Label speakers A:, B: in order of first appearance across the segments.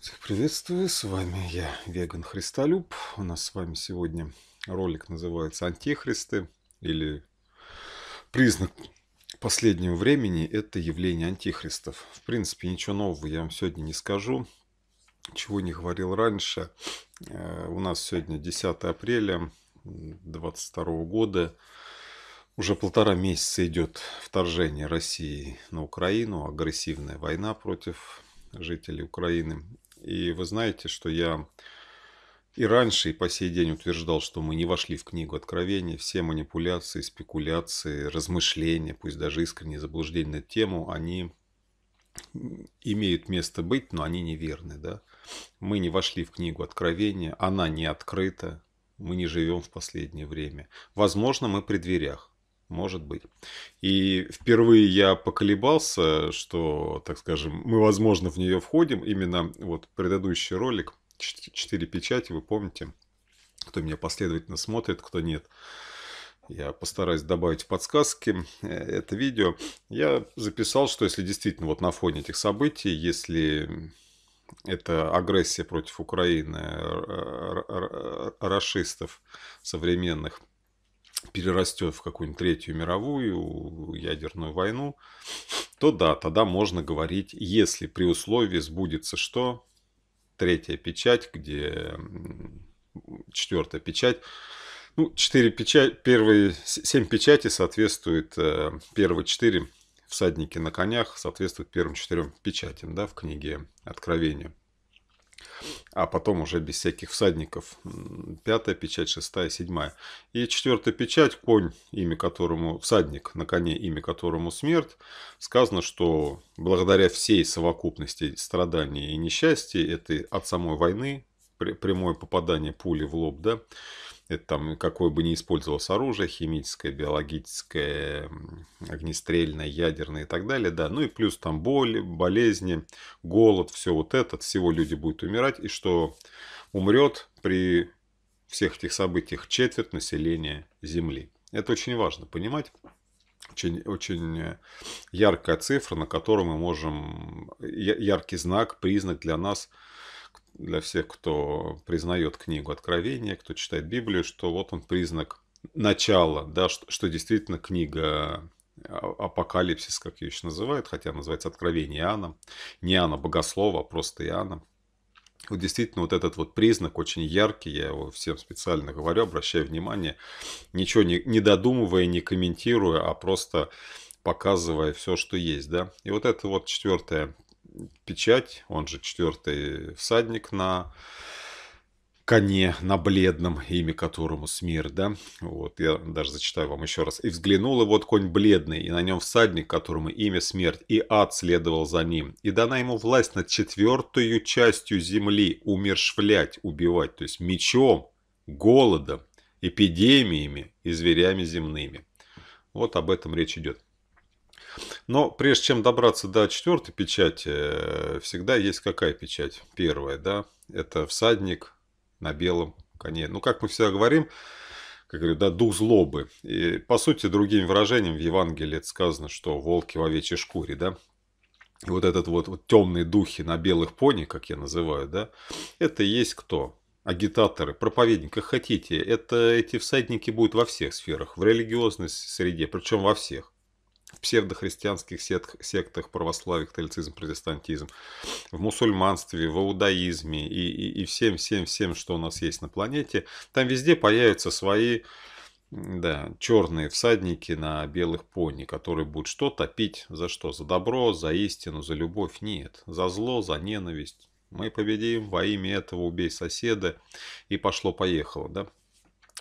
A: Всех приветствую, с вами я, Веган Христолюб. У нас с вами сегодня ролик называется «Антихристы» или «Признак последнего времени – это явление антихристов». В принципе, ничего нового я вам сегодня не скажу, чего не говорил раньше. Э, у нас сегодня 10 апреля 2022 года. Уже полтора месяца идет вторжение России на Украину, агрессивная война против жителей Украины. И вы знаете, что я и раньше, и по сей день утверждал, что мы не вошли в книгу Откровения. Все манипуляции, спекуляции, размышления, пусть даже искренние заблуждения на тему, они имеют место быть, но они неверны. Да? Мы не вошли в книгу Откровения, она не открыта, мы не живем в последнее время. Возможно, мы при дверях. Может быть. И впервые я поколебался, что, так скажем, мы, возможно, в нее входим. Именно вот предыдущий ролик, четыре печати, вы помните, кто меня последовательно смотрит, кто нет. Я постараюсь добавить в подсказки э, это видео. Я записал, что если действительно вот на фоне этих событий, если это агрессия против Украины, расистов современных, перерастет в какую-нибудь третью мировую ядерную войну, то да, тогда можно говорить, если при условии сбудется что? Третья печать, где четвертая печать. Ну, четыре печати, первые семь печати соответствуют э, первые четыре всадники на конях соответствуют первым четырем печатям, да, в книге Откровения а потом уже без всяких всадников. Пятая печать, шестая, седьмая. И четвертая печать, конь, имя которому, всадник на коне, имя которому смерть, сказано, что благодаря всей совокупности страданий и несчастья, это от самой войны, прямое попадание пули в лоб, да, это там какое бы ни использовалось оружие, химическое, биологическое, огнестрельное, ядерное и так далее, да. Ну и плюс там боли, болезни, голод, все вот это, от всего люди будут умирать. И что умрет при всех этих событиях четверть населения Земли. Это очень важно понимать. Очень, очень э, яркая цифра, на которую мы можем, э, яркий знак, признак для нас – для всех, кто признает книгу Откровения, кто читает Библию, что вот он признак начала, да, что, что действительно книга э, Апокалипсис, как ее еще называют, хотя называется Откровение Иоанна, не Иоанна Богослова, а просто Иоанна. Вот действительно вот этот вот признак очень яркий, я его всем специально говорю, обращаю внимание, ничего не, не додумывая, не комментируя, а просто показывая все, что есть, да. И вот это вот четвертое печать, он же четвертый всадник на коне на бледном, имя которому смерть, да? Вот, я даже зачитаю вам еще раз. «И взглянул, и вот конь бледный, и на нем всадник, которому имя смерть, и ад следовал за ним. И дана ему власть над четвертую частью земли умершвлять, убивать, то есть мечом, голодом, эпидемиями и зверями земными». Вот об этом речь идет. Но прежде чем добраться до четвертой печати, э, всегда есть какая печать? Первая, да? Это всадник на белом коне. Ну, как мы всегда говорим, как говорю, да, дух злобы. И, по сути, другим выражением в Евангелии это сказано, что волки в овечьей шкуре, да, и вот этот вот, вот темные духи на белых пони, как я называю, да, это есть кто? Агитаторы, проповедники, хотите. Это эти всадники будут во всех сферах, в религиозной среде, причем во всех в псевдохристианских сектах православия, католицизм, протестантизм, в мусульманстве, в аудаизме и, и, и всем, всем, всем, что у нас есть на планете, там везде появятся свои да, черные всадники на белых пони, которые будут что топить, за что? За добро, за истину, за любовь? Нет. За зло, за ненависть. Мы победим во имя этого, убей соседа. И пошло-поехало, да?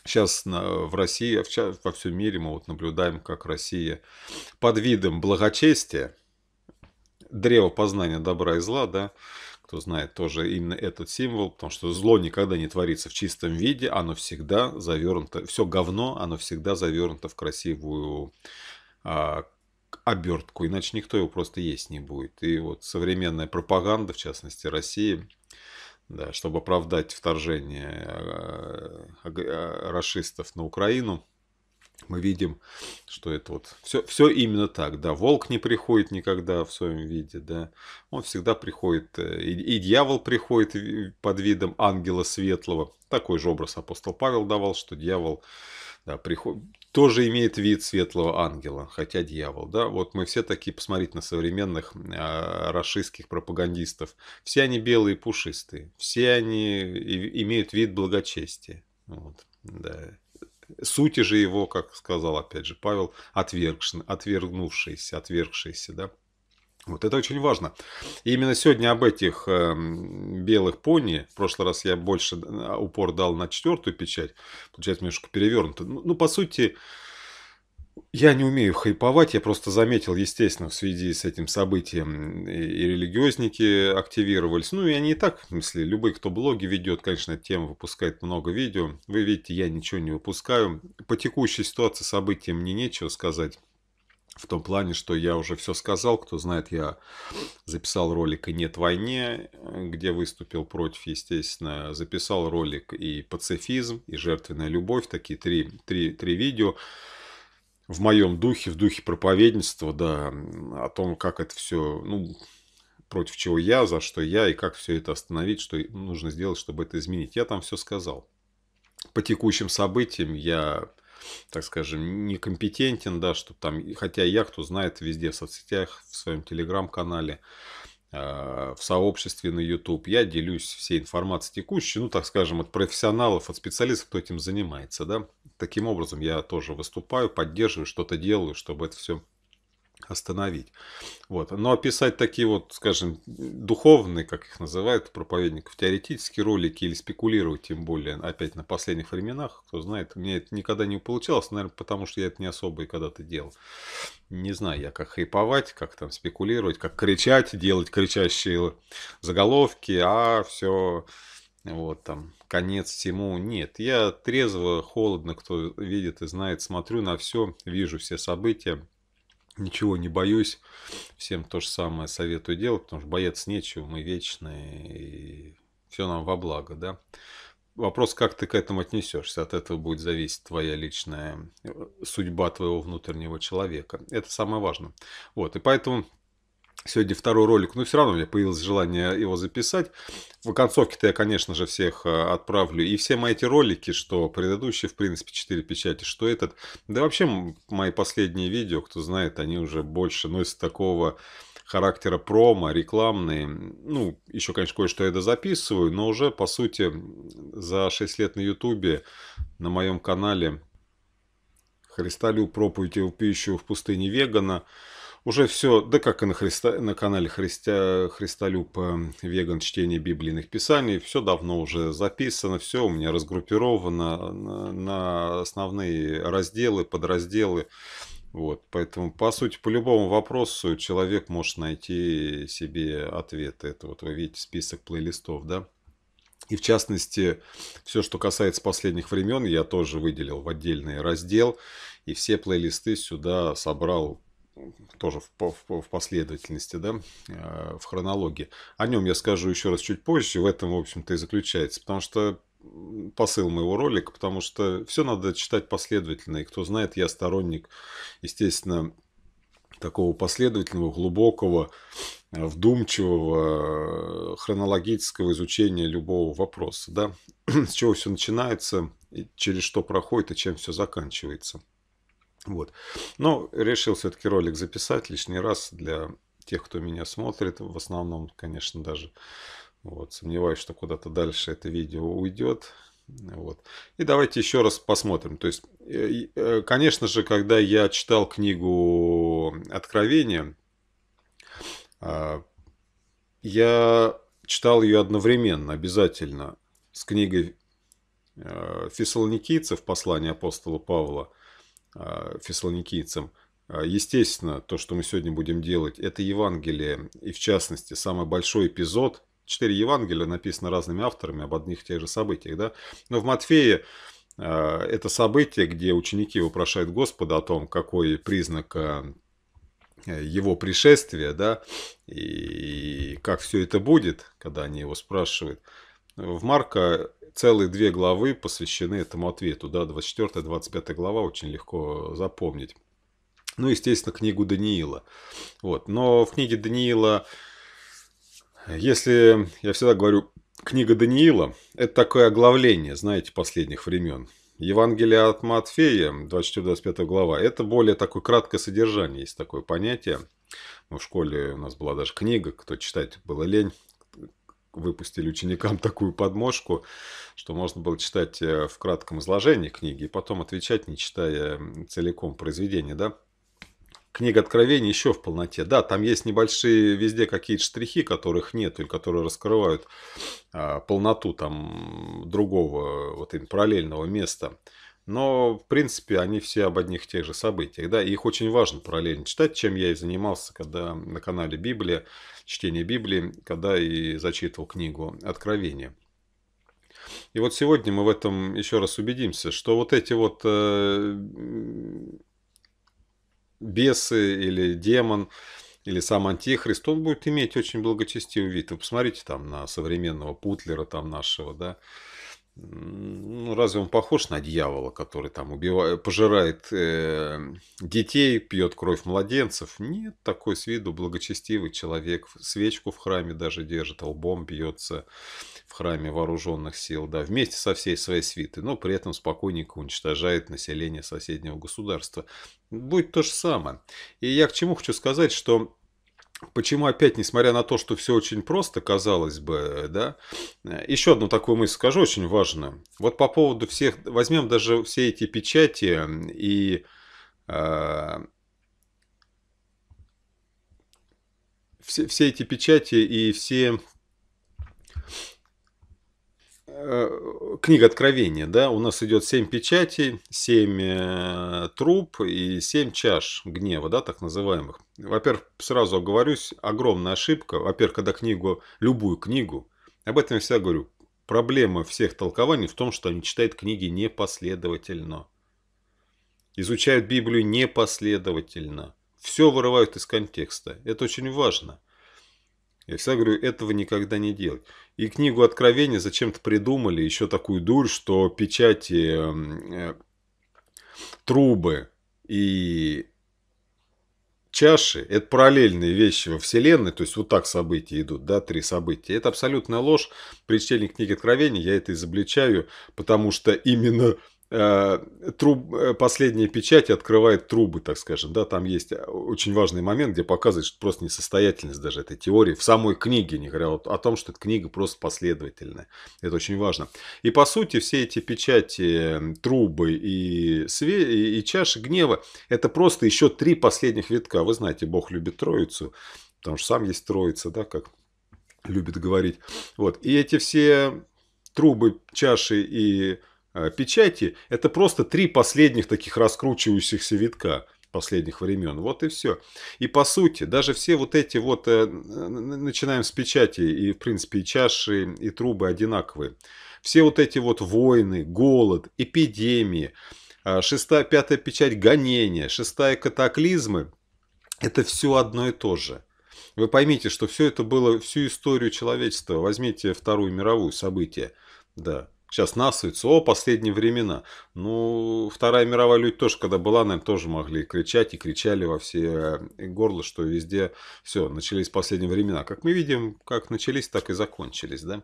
A: Сейчас в России, а во всем мире мы вот наблюдаем, как Россия под видом благочестия, древо познания добра и зла, да, кто знает тоже именно этот символ, потому что зло никогда не творится в чистом виде, оно всегда завернуто, все говно, оно всегда завернуто в красивую а, обертку, иначе никто его просто есть не будет. И вот современная пропаганда, в частности России, да, чтобы оправдать вторжение э, э, расистов на Украину, мы видим, что это вот все, все именно так, да, волк не приходит никогда в своем виде, да, он всегда приходит, э, и, и дьявол приходит под видом ангела светлого, такой же образ апостол Павел давал, что дьявол да, приход, тоже имеет вид светлого ангела, хотя дьявол, да, вот мы все такие, посмотрите на современных э, а, расистских пропагандистов, все они белые пушистые, все они и, имеют вид благочестия, вот, да. Сути же его, как сказал опять же Павел, отвергшин, отвергнувшийся, отвергшийся, да. Вот это очень важно. И именно сегодня об этих э, белых пони, в прошлый раз я больше э, упор дал на четвертую печать, получается немножко перевернуто. Ну, ну, по сути, я не умею хайповать, я просто заметил, естественно, в связи с этим событием и, э, и религиозники активировались. Ну и они и так, в смысле, любой, кто блоги ведет, конечно, эта тема выпускает много видео. Вы видите, я ничего не выпускаю. По текущей ситуации событиям мне нечего сказать в том плане, что я уже все сказал. Кто знает, я записал ролик «И нет войне», где выступил против, естественно. Записал ролик и «Пацифизм», и «Жертвенная любовь». Такие три, три, три видео в моем духе, в духе проповедничества, да, о том, как это все, ну, против чего я, за что я, и как все это остановить, что нужно сделать, чтобы это изменить. Я там все сказал. По текущим событиям я так скажем, некомпетентен, да, что там, хотя я, кто знает, везде в соцсетях, в своем телеграм-канале, а, в сообществе на YouTube. Я делюсь всей информацией текущей, ну, так скажем, от профессионалов, от специалистов, кто этим занимается, да. Таким образом, я тоже выступаю, поддерживаю, что-то делаю, чтобы это все остановить. Вот. Но писать такие вот, скажем, духовные, как их называют, проповедников, теоретические ролики или спекулировать, тем более, опять на последних временах, кто знает, мне это никогда не получалось, наверное, потому что я это не особо и когда-то делал. Не знаю я, как хайповать, как там спекулировать, как кричать, делать кричащие заголовки, а все вот там конец всему. Нет, я трезво, холодно, кто видит и знает, смотрю на все, вижу все события, ничего не боюсь. Всем то же самое советую делать, потому что бояться нечего, мы вечные, и все нам во благо, да. Вопрос, как ты к этому отнесешься, от этого будет зависеть твоя личная э, судьба твоего внутреннего человека. Это самое важное. Вот, и поэтому Сегодня второй ролик, но все равно у меня появилось желание его записать. В концовке-то я, конечно же, всех э, отправлю. И все мои эти ролики, что предыдущие, в принципе, 4 печати, что этот. Да вообще, мои последние видео, кто знает, они уже больше носят такого характера промо, рекламные. Ну, еще, конечно, кое-что я дозаписываю, но уже, по сути, за 6 лет на Ютубе, на моем канале «Христа люб проповедь и пищу в пустыне вегана» Уже все, да как и на, Христа, на канале Христя, Христолюб эм, Веган Чтение Библийных Писаний, все давно уже записано, все у меня разгруппировано на, на основные разделы, подразделы. Вот, поэтому, по сути, по любому вопросу человек может найти себе ответ. Это вот вы видите список плейлистов, да? И в частности, все, что касается последних времен, я тоже выделил в отдельный раздел. И все плейлисты сюда собрал тоже в, в, в последовательности, да, э, в хронологии. О нем я скажу еще раз чуть позже, в этом, в общем-то, и заключается, потому что посыл моего ролика, потому что все надо читать последовательно, и кто знает, я сторонник, естественно, такого последовательного, глубокого, э, вдумчивого, э, хронологического изучения любого вопроса, да, с чего все начинается, через что проходит и чем все заканчивается. Вот. Но решил все-таки ролик записать лишний раз для тех, кто меня смотрит. В основном, конечно, даже вот, сомневаюсь, что куда-то дальше это видео уйдет. Вот. И давайте еще раз посмотрим. То есть, э, э, конечно же, когда я читал книгу «Откровение», а, я читал ее одновременно, обязательно, с книгой э, «Фессалоникийцев. Послание апостола Павла». А, фессалоникийцам, а, естественно, то, что мы сегодня будем делать, это Евангелие, и в частности, самый большой эпизод, четыре Евангелия написаны разными авторами об одних и тех же событиях, да, но в Матфея а, это событие, где ученики вопрошают Господа о том, какой признак его пришествия, да, и как все это будет, когда они его спрашивают. В Марка целые две главы посвящены этому ответу. Да, 24-25 глава очень легко запомнить. Ну, естественно, книгу Даниила. Вот. Но в книге Даниила, если я всегда говорю, книга Даниила – это такое оглавление, знаете, последних времен. Евангелие от Матфея, 24-25 глава, это более такое краткое содержание, есть такое понятие. Ну, в школе у нас была даже книга, кто читать было лень, выпустили ученикам такую подножку, что можно было читать э, в кратком изложении книги и потом отвечать, не читая целиком произведение, да? Книга Откровений еще в полноте. Да, там есть небольшие везде какие-то штрихи, которых нет, или которые раскрывают а, полноту там другого, вот им параллельного места. Но, в принципе, они все об одних и тех же событиях. Да? И их очень важно параллельно читать, чем я и занимался, когда на канале Библия, чтение Библии, когда и зачитывал книгу «Откровение». И вот сегодня мы в этом еще раз убедимся, что вот эти вот э, бесы или демон, или сам Антихрист, он будет иметь очень благочестивый вид. Вы посмотрите там на современного Путлера там нашего, да, ну, разве он похож на дьявола, который там убивает, пожирает э, детей, пьет кровь младенцев? Нет, такой с виду благочестивый человек. Свечку в храме даже держит, лбом бьется в храме вооруженных сил, да, вместе со всей своей свитой, но при этом спокойненько уничтожает население соседнего государства. Будет то же самое. И я к чему хочу сказать, что Почему опять, несмотря на то, что все очень просто, казалось бы, да, э, еще одну такую мысль скажу, очень важную. Вот по поводу всех, возьмем даже все эти печати и э, все, все эти печати и все Э, книга Откровения, да, у нас идет семь печатей, семь э, труб и семь чаш гнева, да, так называемых. Во-первых, сразу оговорюсь, огромная ошибка. Во-первых, когда книгу, любую книгу, об этом я всегда говорю, проблема всех толкований в том, что они читают книги непоследовательно. Изучают Библию непоследовательно. Все вырывают из контекста. Это очень важно. Я всегда говорю, этого никогда не делать. И книгу Откровения зачем-то придумали еще такую дурь, что печати, эм, э, трубы и чаши – это параллельные вещи во Вселенной, то есть вот так события идут, да, три события. Это абсолютная ложь. При чтении книги Откровения я это изобличаю, потому что именно Э, труб, э, последняя печать открывает трубы, так скажем. Да, там есть э, очень важный момент, где показывает что просто несостоятельность даже этой теории в самой книге, не говоря о том, что эта книга просто последовательная. Это очень важно. И по сути все эти печати, трубы и, све... и чаши гнева, это просто еще три последних витка. Вы знаете, Бог любит троицу, потому что сам есть троица, да, как любит говорить. Вот. И эти все трубы, чаши и а, печати, это просто три последних таких раскручивающихся витка последних времен. Вот и все. И по сути, даже все вот эти вот, э, начинаем с печати, и в принципе и чаши, и трубы одинаковые. Все вот эти вот войны, голод, эпидемии, а, шестая, пятая печать гонения, шестая катаклизмы, это все одно и то же. Вы поймите, что все это было, всю историю человечества, возьмите Вторую мировую событие, да, Сейчас насуется, о, последние времена. Ну, Вторая мировая люди тоже, когда была, наверное, тоже могли кричать и кричали во все э, горло, что везде все, начались последние времена. Как мы видим, как начались, так и закончились, да?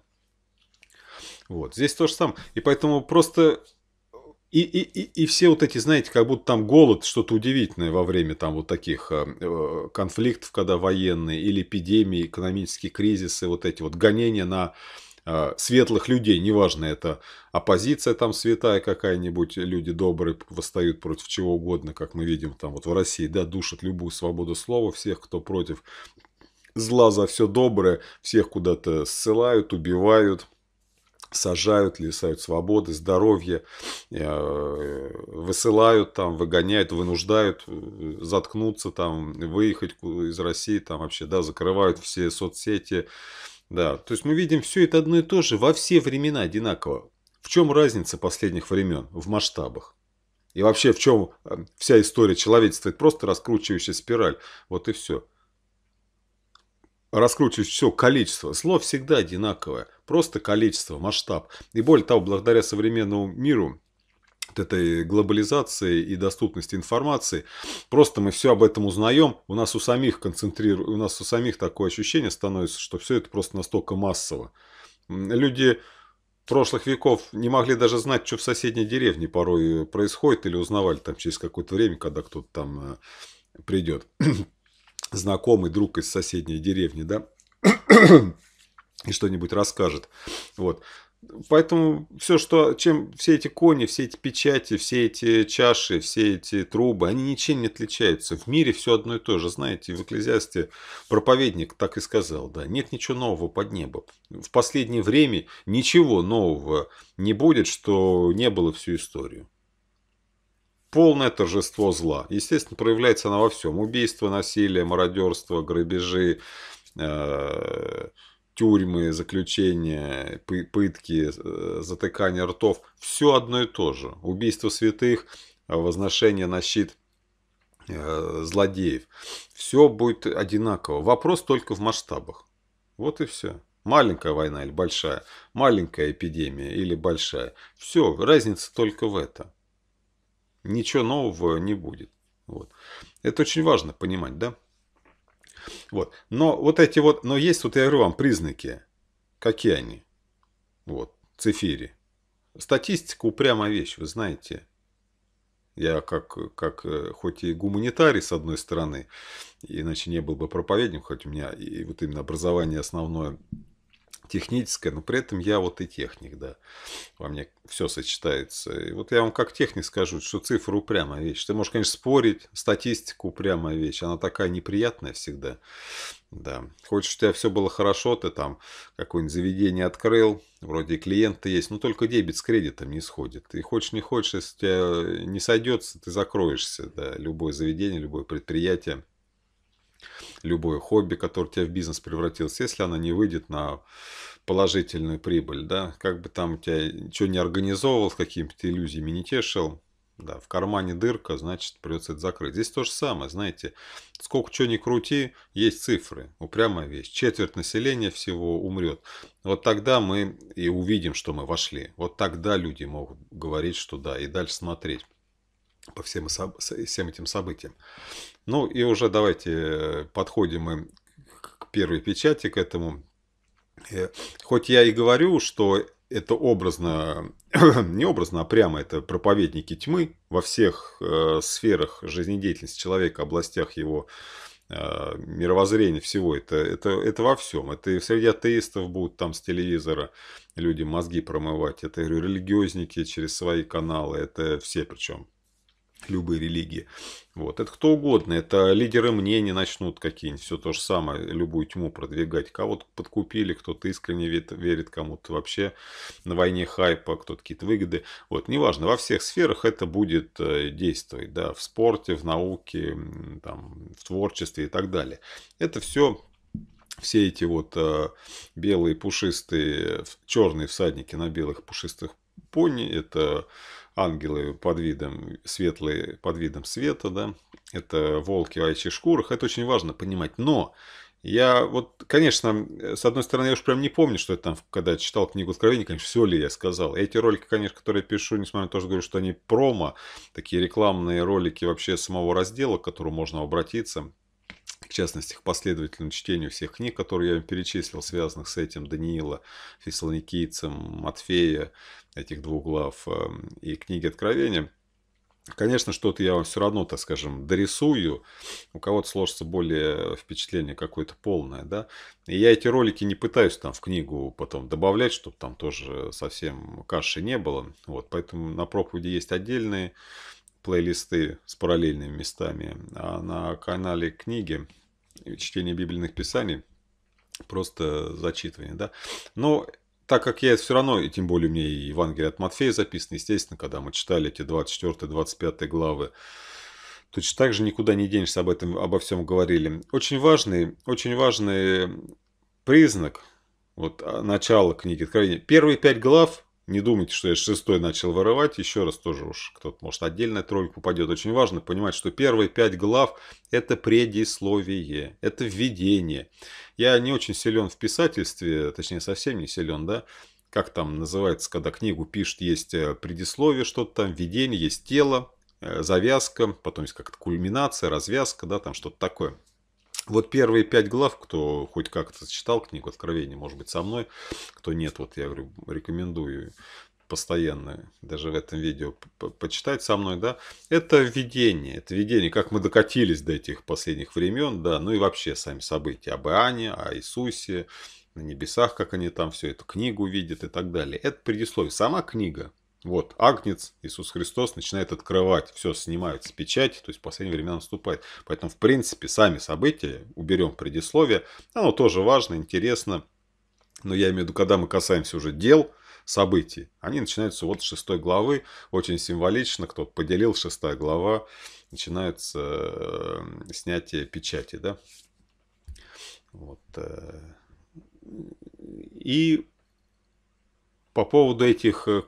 A: Вот, здесь то же самое. И поэтому просто и, и, и, и все вот эти, знаете, как будто там голод, что-то удивительное во время там вот таких э, э конфликтов, когда военные, или эпидемии, экономические кризисы, вот эти вот гонения на а, светлых людей, неважно, это оппозиция там святая какая-нибудь, люди добрые восстают против чего угодно, как мы видим там вот в России, да, душат любую свободу слова, всех, кто против зла за все доброе, всех куда-то ссылают, убивают, сажают, лишают свободы, здоровья, э, высылают там, выгоняют, вынуждают э, заткнуться там, выехать из России там вообще, да, закрывают все соцсети, да, то есть мы видим все это одно и то же во все времена одинаково. В чем разница последних времен в масштабах? И вообще в чем э, вся история человечества? Это просто раскручивающая спираль. Вот и все. Раскручивающее все количество. Зло всегда одинаковое. Просто количество, масштаб. И более того, благодаря современному миру этой глобализации и доступности информации. Просто мы все об этом узнаем. У нас у самих концентрирует, у нас у самих такое ощущение становится, что все это просто настолько массово. Люди прошлых веков не могли даже знать, что в соседней деревне порой э, происходит, или узнавали там через какое-то время, когда кто-то там э, придет. Знакомый друг из соседней деревни, да, и что-нибудь расскажет. Вот. Поэтому все, что, чем все эти кони, все эти печати, все эти чаши, все эти трубы, они ничем не отличаются. В мире все одно и то же. Знаете, в Экклезиасте проповедник так и сказал, да, нет ничего нового под небо. В последнее время ничего нового не будет, что не было всю историю. Полное торжество зла. Естественно, проявляется оно во всем. Убийство, насилие, мародерство, грабежи, э -э тюрьмы, заключения, пытки, э, затыкание ртов, все одно и то же. Убийство святых, возношение на щит э, злодеев. Все будет одинаково. Вопрос только в масштабах. Вот и все. Маленькая война или большая, маленькая эпидемия или большая. Все, разница только в этом. Ничего нового не будет. Вот. Это очень важно понимать, да? Вот. Но вот эти вот, но есть, вот я говорю вам, признаки. Какие они? Вот, цифири. Статистика упрямая вещь, вы знаете. Я как, как э, хоть и гуманитарий, с одной стороны, иначе не был бы проповедником, хоть у меня и вот именно образование основное техническое, но при этом я вот и техник, да. Во мне все сочетается. И вот я вам как техник скажу, что цифра упрямая вещь. Ты можешь, конечно, спорить, статистика упрямая вещь. Она такая неприятная всегда. Да. Хочешь, у тебя все было хорошо, ты там какое-нибудь заведение открыл, вроде и клиенты есть, но только дебет с кредитом не сходит. И хочешь, не хочешь, если у тебя не сойдется, ты закроешься, да, любое заведение, любое предприятие любое хобби, которое тебя в бизнес превратилось, если она не выйдет на положительную прибыль, да, как бы там у тебя ничего не организовывал, с какими-то иллюзиями не тешил, да, в кармане дырка, значит, придется это закрыть. Здесь то же самое, знаете, сколько чего не крути, есть цифры, упрямая вещь. Четверть населения всего умрет. Вот тогда мы и увидим, что мы вошли. Вот тогда люди могут говорить, что да, и дальше смотреть по всем, всем этим событиям. Ну и уже давайте э, подходим мы к первой печати, к этому. Э, хоть я и говорю, что это образно, не образно, а прямо это проповедники тьмы во всех э, сферах жизнедеятельности человека, областях его э, мировоззрения, всего это, это, это во всем. Это и среди атеистов будут там с телевизора люди мозги промывать, это религиозники через свои каналы, это все причем любые религии. Вот. Это кто угодно. Это лидеры мнений начнут какие-нибудь. Все то же самое. Любую тьму продвигать. Кого-то подкупили, кто-то искренне верит, верит кому-то вообще на войне хайпа, кто-то какие-то выгоды. Вот. Неважно. Во всех сферах это будет э, действовать. Да. В спорте, в науке, там, в творчестве и так далее. Это все все эти вот э, белые пушистые, черные всадники на белых пушистых пони, это ангелы под видом, светлые под видом света, да, это волки в айчьих шкурах, это очень важно понимать. Но я вот, конечно, с одной стороны, я уж прям не помню, что это там, когда читал книгу Откровения, конечно, все ли я сказал. Эти ролики, конечно, которые я пишу, несмотря на то, что говорю, что они промо, такие рекламные ролики вообще самого раздела, к которому можно обратиться, в частности, к последовательному чтению всех книг, которые я перечислил, связанных с этим, Даниила, Фессалоникийцем, Матфея, этих двух глав эм, и книги Откровения, Конечно, что-то я вам все равно, так скажем, дорисую. У кого-то сложится более впечатление какое-то полное, да. И я эти ролики не пытаюсь там в книгу потом добавлять, чтобы там тоже совсем каши не было. Вот, поэтому на проповеди есть отдельные плейлисты с параллельными местами. А на канале книги чтение библейных писаний просто зачитывание, да. Но так как я все равно, и тем более мне и Евангелие от Матфея записано, естественно, когда мы читали эти 24-25 главы, точно так же никуда не денешься, об этом, обо всем говорили. Очень важный, очень важный признак, вот а, начала книги Откровения. Первые пять глав не думайте, что я шестой начал вырывать. Еще раз тоже уж кто-то, может, отдельная ролик попадет. Очень важно понимать, что первые пять глав – это предисловие, это введение. Я не очень силен в писательстве, точнее, совсем не силен, да, как там называется, когда книгу пишет, есть э, предисловие, что-то там, введение, есть тело, э, завязка, потом есть как-то кульминация, развязка, да, там что-то такое. Вот первые пять глав, кто хоть как-то читал книгу Откровения, может быть, со мной, кто нет, вот я говорю, рекомендую постоянно даже в этом видео почитать со мной, да, это видение, это видение, как мы докатились до этих последних времен, да, ну и вообще сами события об Иоанне, о Иисусе, на небесах, как они там все эту книгу видят и так далее. Это предисловие. Сама книга, вот, Агнец, Иисус Христос начинает открывать, все снимает с печати, то есть в последние времена наступает. Поэтому, в принципе, сами события, уберем предисловие, оно тоже важно, интересно, но я имею в виду, когда мы касаемся уже дел – событий. Они начинаются вот с шестой главы, очень символично, кто поделил шестая глава, начинается э, снятие печати, да. Вот. Э, и по поводу этих э,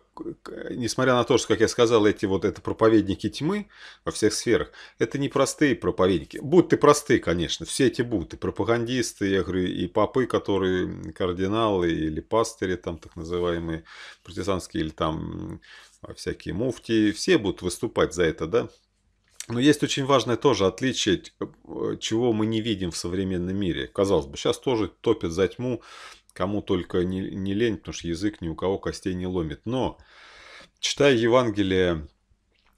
A: несмотря на то, что, как я сказал, эти вот это проповедники тьмы во всех сферах, это не простые проповедники. Будут и простые, конечно, все эти будут, и пропагандисты, я говорю, и папы, которые кардиналы, или пастыри, там так называемые протестантские, или там всякие муфтии, все будут выступать за это, да. Но есть очень важное тоже отличие, э, чего мы не видим в современном мире. Казалось бы, сейчас тоже топят за тьму, Кому только не, не лень, потому что язык ни у кого костей не ломит. Но, читая Евангелие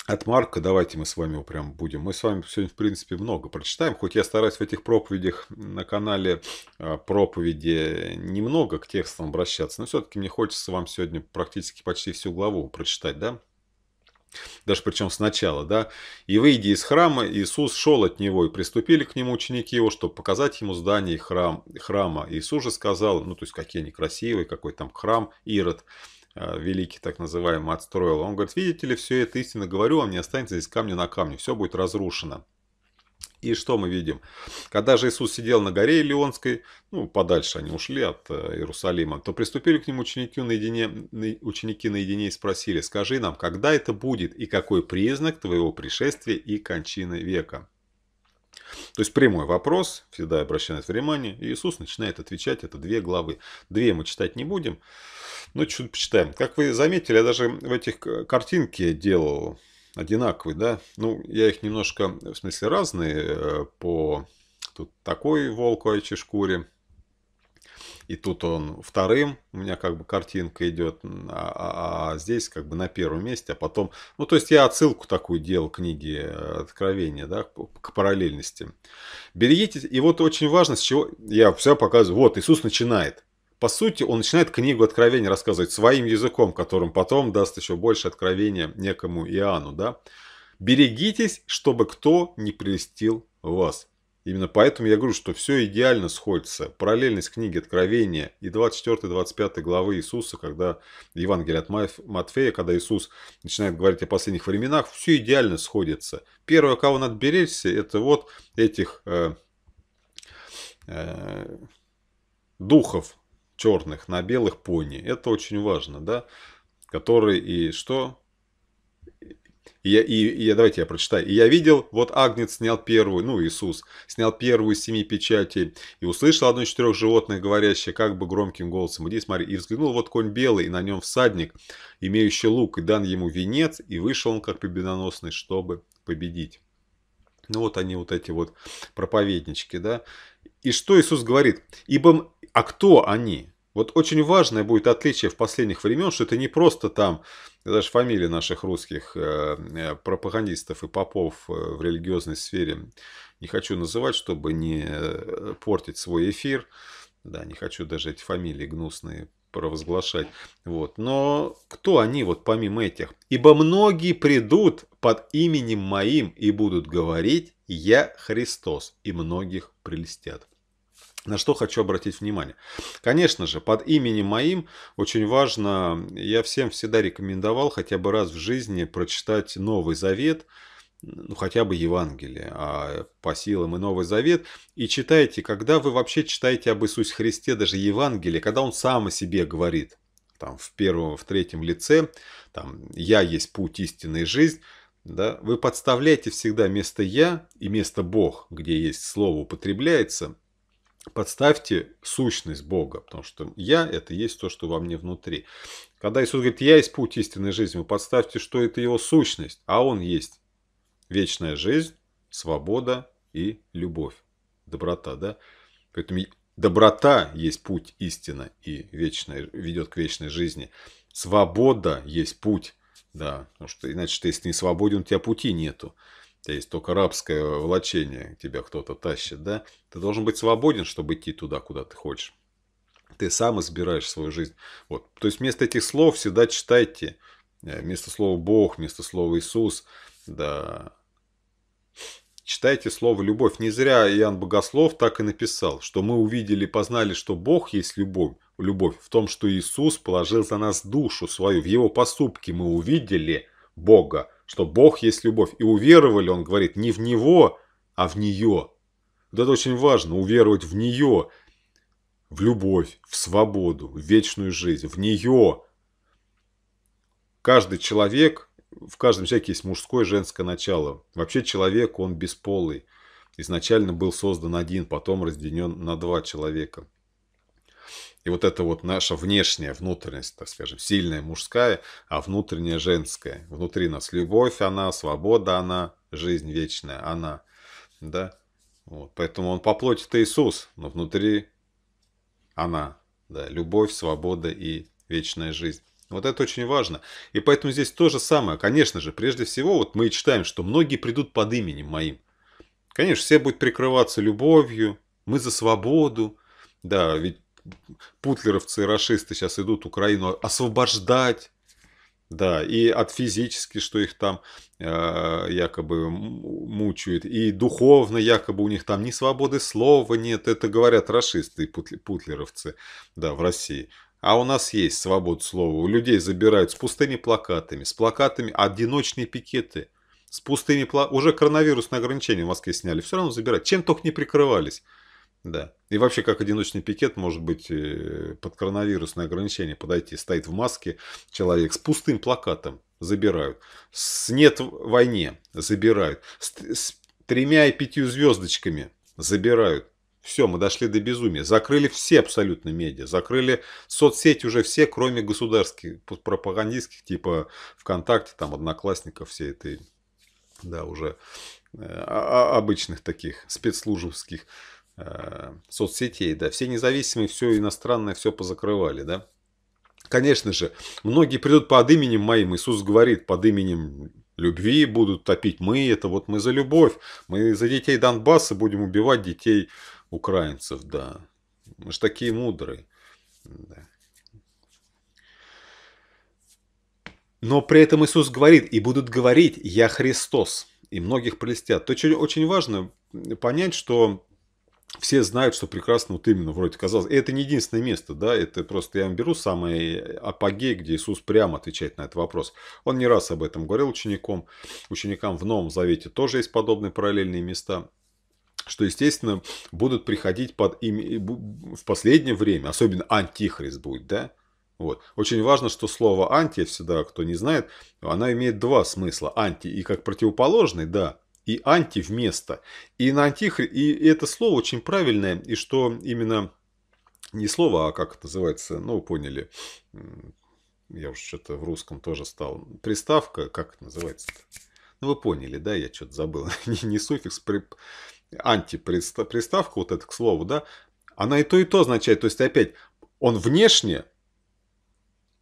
A: от Марка, давайте мы с вами его прям будем. Мы с вами сегодня, в принципе, много прочитаем. Хоть я стараюсь в этих проповедях на канале а, проповеди немного к текстам обращаться, но все-таки мне хочется вам сегодня практически почти всю главу прочитать, да? даже причем сначала, да, и выйдя из храма, Иисус шел от него, и приступили к нему ученики его, чтобы показать ему здание храм, храма. Иисус же сказал, ну, то есть, какие они красивые, какой там храм, Ирод, э, великий так называемый, отстроил. Он говорит, видите ли, все это истинно говорю, вам не останется здесь камня на камне, все будет разрушено. И что мы видим? Когда же Иисус сидел на горе Илионской, ну, подальше они ушли от э, Иерусалима, то приступили к ним ученики наедине, ученики наедине и спросили, скажи нам, когда это будет и какой признак твоего пришествия и кончины века? То есть прямой вопрос, всегда обращает внимание, Иисус начинает отвечать, это две главы. Две мы читать не будем, но чуть почитаем. Как вы заметили, я даже в этих картинке делал одинаковые, да. Ну, я их немножко, в смысле, разные э, по... Тут такой волк в шкуре, и тут он вторым, у меня как бы картинка идет, а, а, а здесь как бы на первом месте, а потом, ну то есть я отсылку такую делал книге э, Откровения, да, к параллельности. Берегите, и вот очень важно, с чего я все показываю, вот Иисус начинает, по сути, он начинает книгу Откровения рассказывать своим языком, которым потом даст еще больше откровения некому Иоанну. Да? Берегитесь, чтобы кто не прелестил вас. Именно поэтому я говорю, что все идеально сходится. Параллельность книги Откровения и 24-25 главы Иисуса, когда Евангелие от Матфея, когда Иисус начинает говорить о последних временах, все идеально сходится. Первое, кого надо беречься, это вот этих э, э, духов, черных на белых пони. Это очень важно, да? Который и что? И я, и, и давайте я прочитаю. «И я видел, вот Агнец снял первую, ну, Иисус, снял первую из семи печатей, и услышал одно из четырех животных, говорящее как бы громким голосом, иди, смотри, и взглянул, вот конь белый, и на нем всадник, имеющий лук, и дан ему венец, и вышел он как победоносный, чтобы победить». Ну, вот они, вот эти вот проповеднички, да. И что Иисус говорит? «Ибо а кто они? Вот очень важное будет отличие в последних времен, что это не просто там, даже фамилии наших русских э, э, пропагандистов и попов э, в религиозной сфере не хочу называть, чтобы не портить свой эфир. Да, не хочу даже эти фамилии гнусные провозглашать. Вот. Но кто они вот помимо этих? Ибо многие придут под именем моим и будут говорить «Я Христос», и многих прелестят. На что хочу обратить внимание. Конечно же, под именем моим очень важно, я всем всегда рекомендовал хотя бы раз в жизни прочитать Новый Завет, ну, хотя бы Евангелие, а по силам и Новый Завет. И читайте, когда вы вообще читаете об Иисусе Христе, даже Евангелие, когда Он сам о себе говорит, там, в первом, в третьем лице, там, «Я есть путь, истинная жизнь», да, вы подставляете всегда место «я» и место «Бог», где есть слово употребляется – подставьте сущность Бога, потому что я – это есть то, что во мне внутри. Когда Иисус говорит, я есть путь истинной жизни, вы подставьте, что это его сущность, а он есть вечная жизнь, свобода и любовь, доброта, да? Поэтому доброта есть путь истина и вечная, ведет к вечной жизни. Свобода есть путь, да, потому что иначе, если ты не свободен, у тебя пути нету тебя есть только рабское влачение, тебя кто-то тащит, да? Ты должен быть свободен, чтобы идти туда, куда ты хочешь. Ты сам избираешь свою жизнь. Вот. То есть вместо этих слов всегда читайте. Э, вместо слова Бог, вместо слова Иисус. Да. Читайте слово «любовь». Не зря Иоанн Богослов так и написал, что мы увидели, познали, что Бог есть любовь, любовь в том, что Иисус положил за нас душу свою. В Его поступке мы увидели Бога, что Бог есть любовь. И уверовали, он говорит, не в Него, а в нее. Вот это очень важно, уверовать в нее, в любовь, в свободу, в вечную жизнь, в нее. Каждый человек, в каждом человеке есть мужское и женское начало. Вообще человек, он бесполый. Изначально был создан один, потом разделен на два человека. И вот это вот наша внешняя внутренность, так скажем, сильная мужская, а внутренняя женская. Внутри нас любовь, она, свобода, она, жизнь вечная, она. Да? Вот. Поэтому он по плоти это Иисус, но внутри она. Да? Любовь, свобода и вечная жизнь. Вот это очень важно. И поэтому здесь то же самое. Конечно же, прежде всего, вот мы читаем, что многие придут под именем моим. Конечно, все будут прикрываться любовью, мы за свободу. Да, ведь путлеровцы, расисты сейчас идут Украину освобождать. Да, и от физически, что их там э, якобы мучают, и духовно якобы у них там ни свободы слова нет, это говорят расисты и путлеровцы, да, в России. А у нас есть свобода слова, у людей забирают с пустыми плакатами, с плакатами одиночные пикеты, с пустыми плакатами, уже коронавирусные ограничения в Москве сняли, все равно забирают, чем только не прикрывались. Да. И вообще, как одиночный пикет, может быть, э, под коронавирусное ограничение подойти. Стоит в маске человек с пустым плакатом, забирают. С «нет войне» забирают. С, с тремя и пятью звездочками забирают. Все, мы дошли до безумия. Закрыли все абсолютно медиа. Закрыли соцсети уже все, кроме государственных пропагандистских, типа ВКонтакте, там, Одноклассников, все это да, уже э, обычных таких спецслужбовских э, соцсетей, да, все независимые, все иностранное, все позакрывали, да. Конечно же, многие придут под именем моим, Иисус говорит, под именем любви будут топить мы, это вот мы за любовь, мы за детей Донбасса будем убивать детей украинцев, да. Мы же такие мудрые. Да. Но при этом Иисус говорит, и будут говорить, я Христос, и многих прелестят. То очень, очень важно понять, что все знают, что прекрасно вот именно вроде казалось. И это не единственное место, да, это просто я вам беру самый апогей, где Иисус прямо отвечает на этот вопрос. Он не раз об этом говорил ученикам. Ученикам в Новом Завете тоже есть подобные параллельные места что, естественно, будут приходить под им в последнее время, особенно антихрист будет, да? Вот. Очень важно, что слово «анти», всегда, кто не знает, она имеет два смысла. «Анти» и как противоположный, да, и анти вместо. И на антихри... И это слово очень правильное, и что именно... Не слово, а как это называется, ну, вы поняли, я уже что-то в русском тоже стал. Приставка, как это называется -то? Ну, вы поняли, да, я что-то забыл. не, не суффикс, при... антиприставка, вот это к слову, да, она и то, и то означает. То есть, опять, он внешне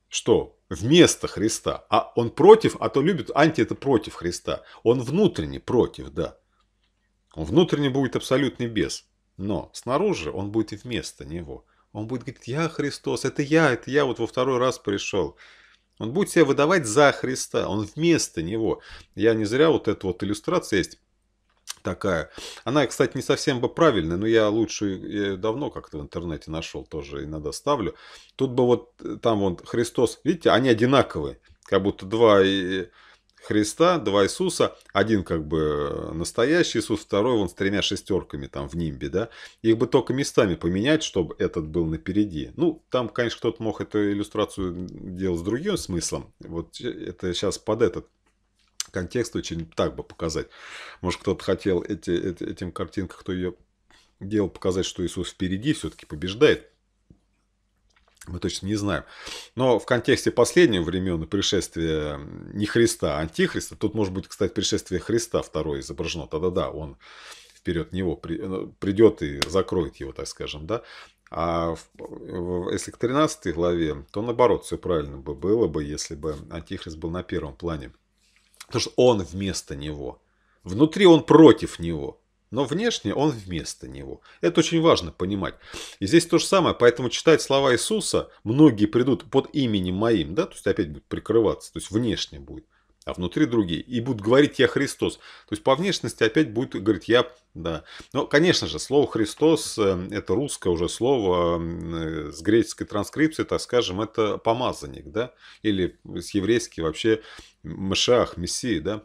A: что? вместо Христа. А он против, а то любит, анти это против Христа. Он внутренне против, да. Он внутренне будет абсолютный бес. Но снаружи он будет и вместо него. Он будет говорить, я Христос, это я, это я вот во второй раз пришел. Он будет себя выдавать за Христа, он вместо него. Я не зря вот эта вот иллюстрация есть такая. Она, кстати, не совсем бы правильная, но я лучше я э, давно как-то в интернете нашел, тоже иногда ставлю. Тут бы вот э, там вот Христос, видите, они одинаковые, как будто два и... Э, Христа, два Иисуса, один как бы настоящий Иисус, второй вон с тремя шестерками там в нимбе, да, их бы только местами поменять, чтобы этот был напереди. Ну, там, конечно, кто-то мог эту иллюстрацию делать с другим смыслом, вот это сейчас под этот контекст очень так бы показать. Может, кто-то хотел эти, эти, этим картинкам, кто ее делал, показать, что Иисус впереди все-таки побеждает. Мы точно не знаем. Но в контексте последних времен и пришествия не Христа, а Антихриста, тут может быть, кстати, пришествие Христа второе изображено. Тогда да, он вперед него э, ну, придет и закроет его, так скажем, да. А если к 13 главе, то наоборот, все правильно бы было бы, если бы Антихрист был на первом плане. Потому что он вместо него. Внутри он против него. Но внешне он вместо него. Это очень важно понимать. И здесь то же самое, поэтому читать слова Иисуса, многие придут под именем моим, да, то есть опять будут прикрываться, то есть внешне будет а внутри другие. И будут говорить «я Христос». То есть по внешности опять будет говорить «я». Да. Но, конечно же, слово «Христос» э, – это русское уже слово э, с греческой транскрипции, так скажем, это помазанник, да? Или с еврейский вообще «мышах», Мессия да?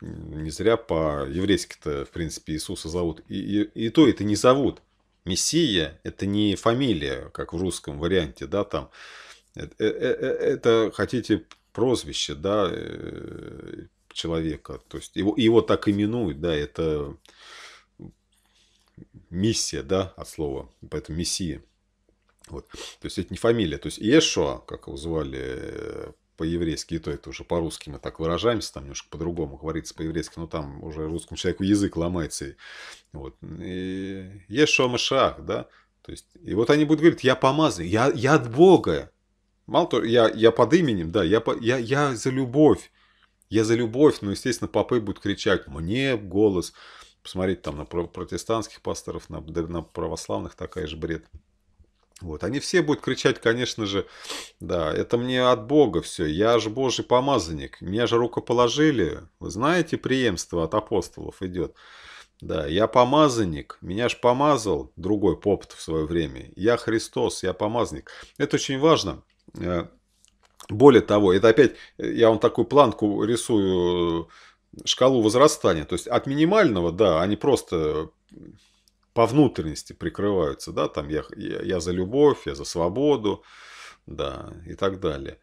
A: Не зря по-еврейски-то, в принципе, Иисуса зовут. И, и, и то это не зовут. Мессия – это не фамилия, как в русском варианте, да, там. Э, это хотите прозвище, да, э, человека, то есть его, его так именуют, да, это миссия, да, от слова, поэтому мессия. Вот. То есть это не фамилия. То есть Иешуа, как его звали э, по-еврейски, и то это уже по-русски мы так выражаемся, там немножко по-другому говорится по-еврейски, но там уже русскому человеку язык ломается. Вот. И Ешуа Машах, да, то есть, и вот они будут говорить, я помазан, я, я от Бога, Мало того, я, я под именем, да, я, я, я за любовь. Я за любовь, но, естественно, попы будут кричать «мне» голос. Посмотрите там на протестантских пасторов, на, на православных такая же бред. Вот, они все будут кричать, конечно же, да, это мне от Бога все, я же Божий помазанник, меня же рукоположили, вы знаете, преемство от апостолов идет. Да, я помазанник, меня ж помазал другой поп в свое время, я Христос, я помазанник. Это очень важно, Э, более того, это опять, я вам такую планку рисую, шкалу возрастания. То есть от минимального, да, они просто по внутренности прикрываются, да, там я, я, я за любовь, я за свободу, да, и так далее.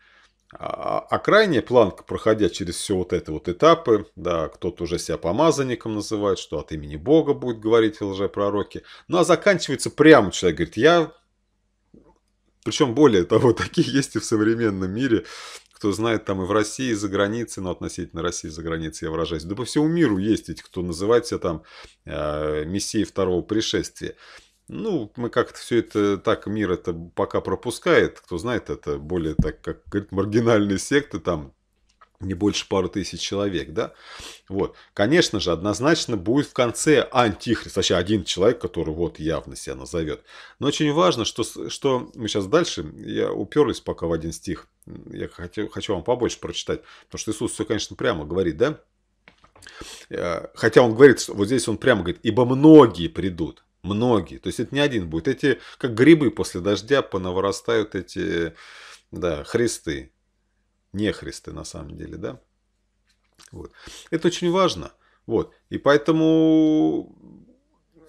A: А, а, а крайняя планка, проходя через все вот это вот этапы, да, кто-то уже себя помазанником называет, что от имени Бога будет говорить лжепророки, ну а заканчивается прямо человек говорит, я причем более того, такие есть и в современном мире. Кто знает, там и в России, и за границей, но ну, относительно России за границей я выражаюсь. Да по всему миру есть эти, кто называет себя там э, мессией второго пришествия. Ну, мы как-то все это так, мир это пока пропускает. Кто знает, это более так, как говорит, маргинальные секты там не больше пару тысяч человек, да, вот, конечно же, однозначно будет в конце антихрист, вообще один человек, который вот явно себя назовет, но очень важно, что, что мы сейчас дальше, я уперлись пока в один стих, я хочу, хочу вам побольше прочитать, потому что Иисус все, конечно, прямо говорит, да, э, хотя он говорит, что вот здесь он прямо говорит, ибо многие придут, многие, то есть это не один будет, эти, как грибы после дождя, понавырастают эти, да, христы, нехристы на самом деле, да. Вот. Это очень важно. Вот. И поэтому э,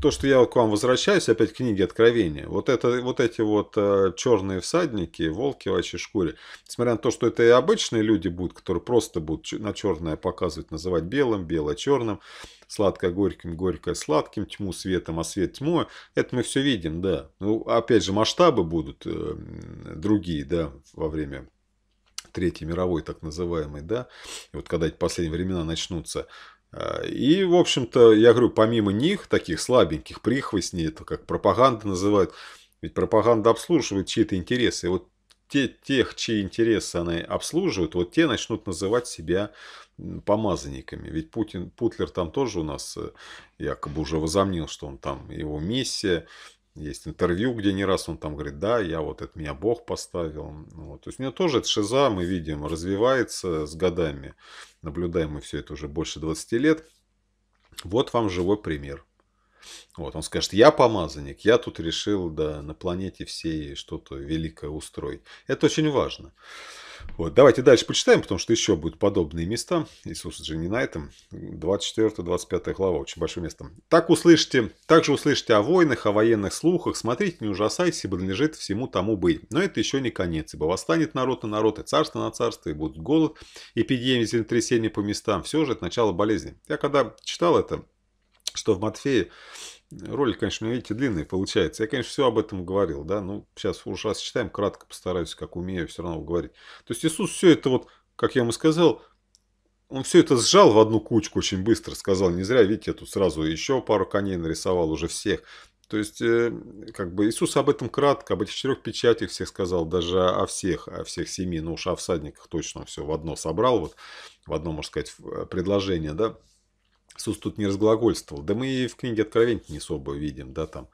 A: то, что я к вам возвращаюсь, опять книги Откровения. Вот, это, вот эти вот э, черные всадники, волки в овечьей шкуре. Несмотря на то, что это и обычные люди будут, которые просто будут на черное показывать, называть белым, бело черным, сладкое горьким, горькое сладким, тьму светом, а свет тьмой. Это мы все видим, да. Ну, опять же, масштабы будут э, другие, да, во время Третьей мировой так называемой, да, и вот когда эти последние времена начнутся. А, и, в общем-то, я говорю, помимо них, таких слабеньких прихвостней, это как пропаганда называют, ведь пропаганда обслуживает чьи-то интересы. И вот те, тех, чьи интересы она обслуживает, вот те начнут называть себя помазанниками. Ведь Путин, Путлер там тоже у нас э, якобы уже возомнил, что он там его миссия есть интервью, где не раз он там говорит, да, я вот это меня Бог поставил. Ну вот. То есть у него тоже это шиза, мы видим, развивается с годами. Наблюдаем мы все это уже больше 20 лет. Вот вам живой пример. Вот, он скажет, я помазанник, я тут решил да, на планете всей что-то великое устроить. Это очень важно. Вот, давайте дальше почитаем, потому что еще будут подобные места. Иисус же не на этом. 24-25 глава, очень большое место. Так услышите, также услышите о войнах, о военных слухах. Смотрите, не ужасайся, ибо надлежит всему тому быть. Но это еще не конец, ибо восстанет народ на народ, и царство на царство, и будет голод, эпидемии, землетрясения по местам. Все же это начало болезни. Я когда читал это, что в Матфея Ролик, конечно, видите, длинный получается. Я, конечно, все об этом говорил, да. Ну, сейчас уж раз читаем, кратко постараюсь, как умею, все равно говорить. То есть Иисус все это вот, как я вам и сказал, он все это сжал в одну кучку очень быстро, сказал, не зря, видите, я тут сразу еще пару коней нарисовал уже всех. То есть, э, как бы Иисус об этом кратко, об этих четырех печатях всех сказал, даже о всех, о всех семи, ну уж о всадниках точно все в одно собрал, вот в одно, можно сказать, э, предложение, да. Иисус тут не разглагольствовал. Да мы и в книге Откровения не особо видим, да, там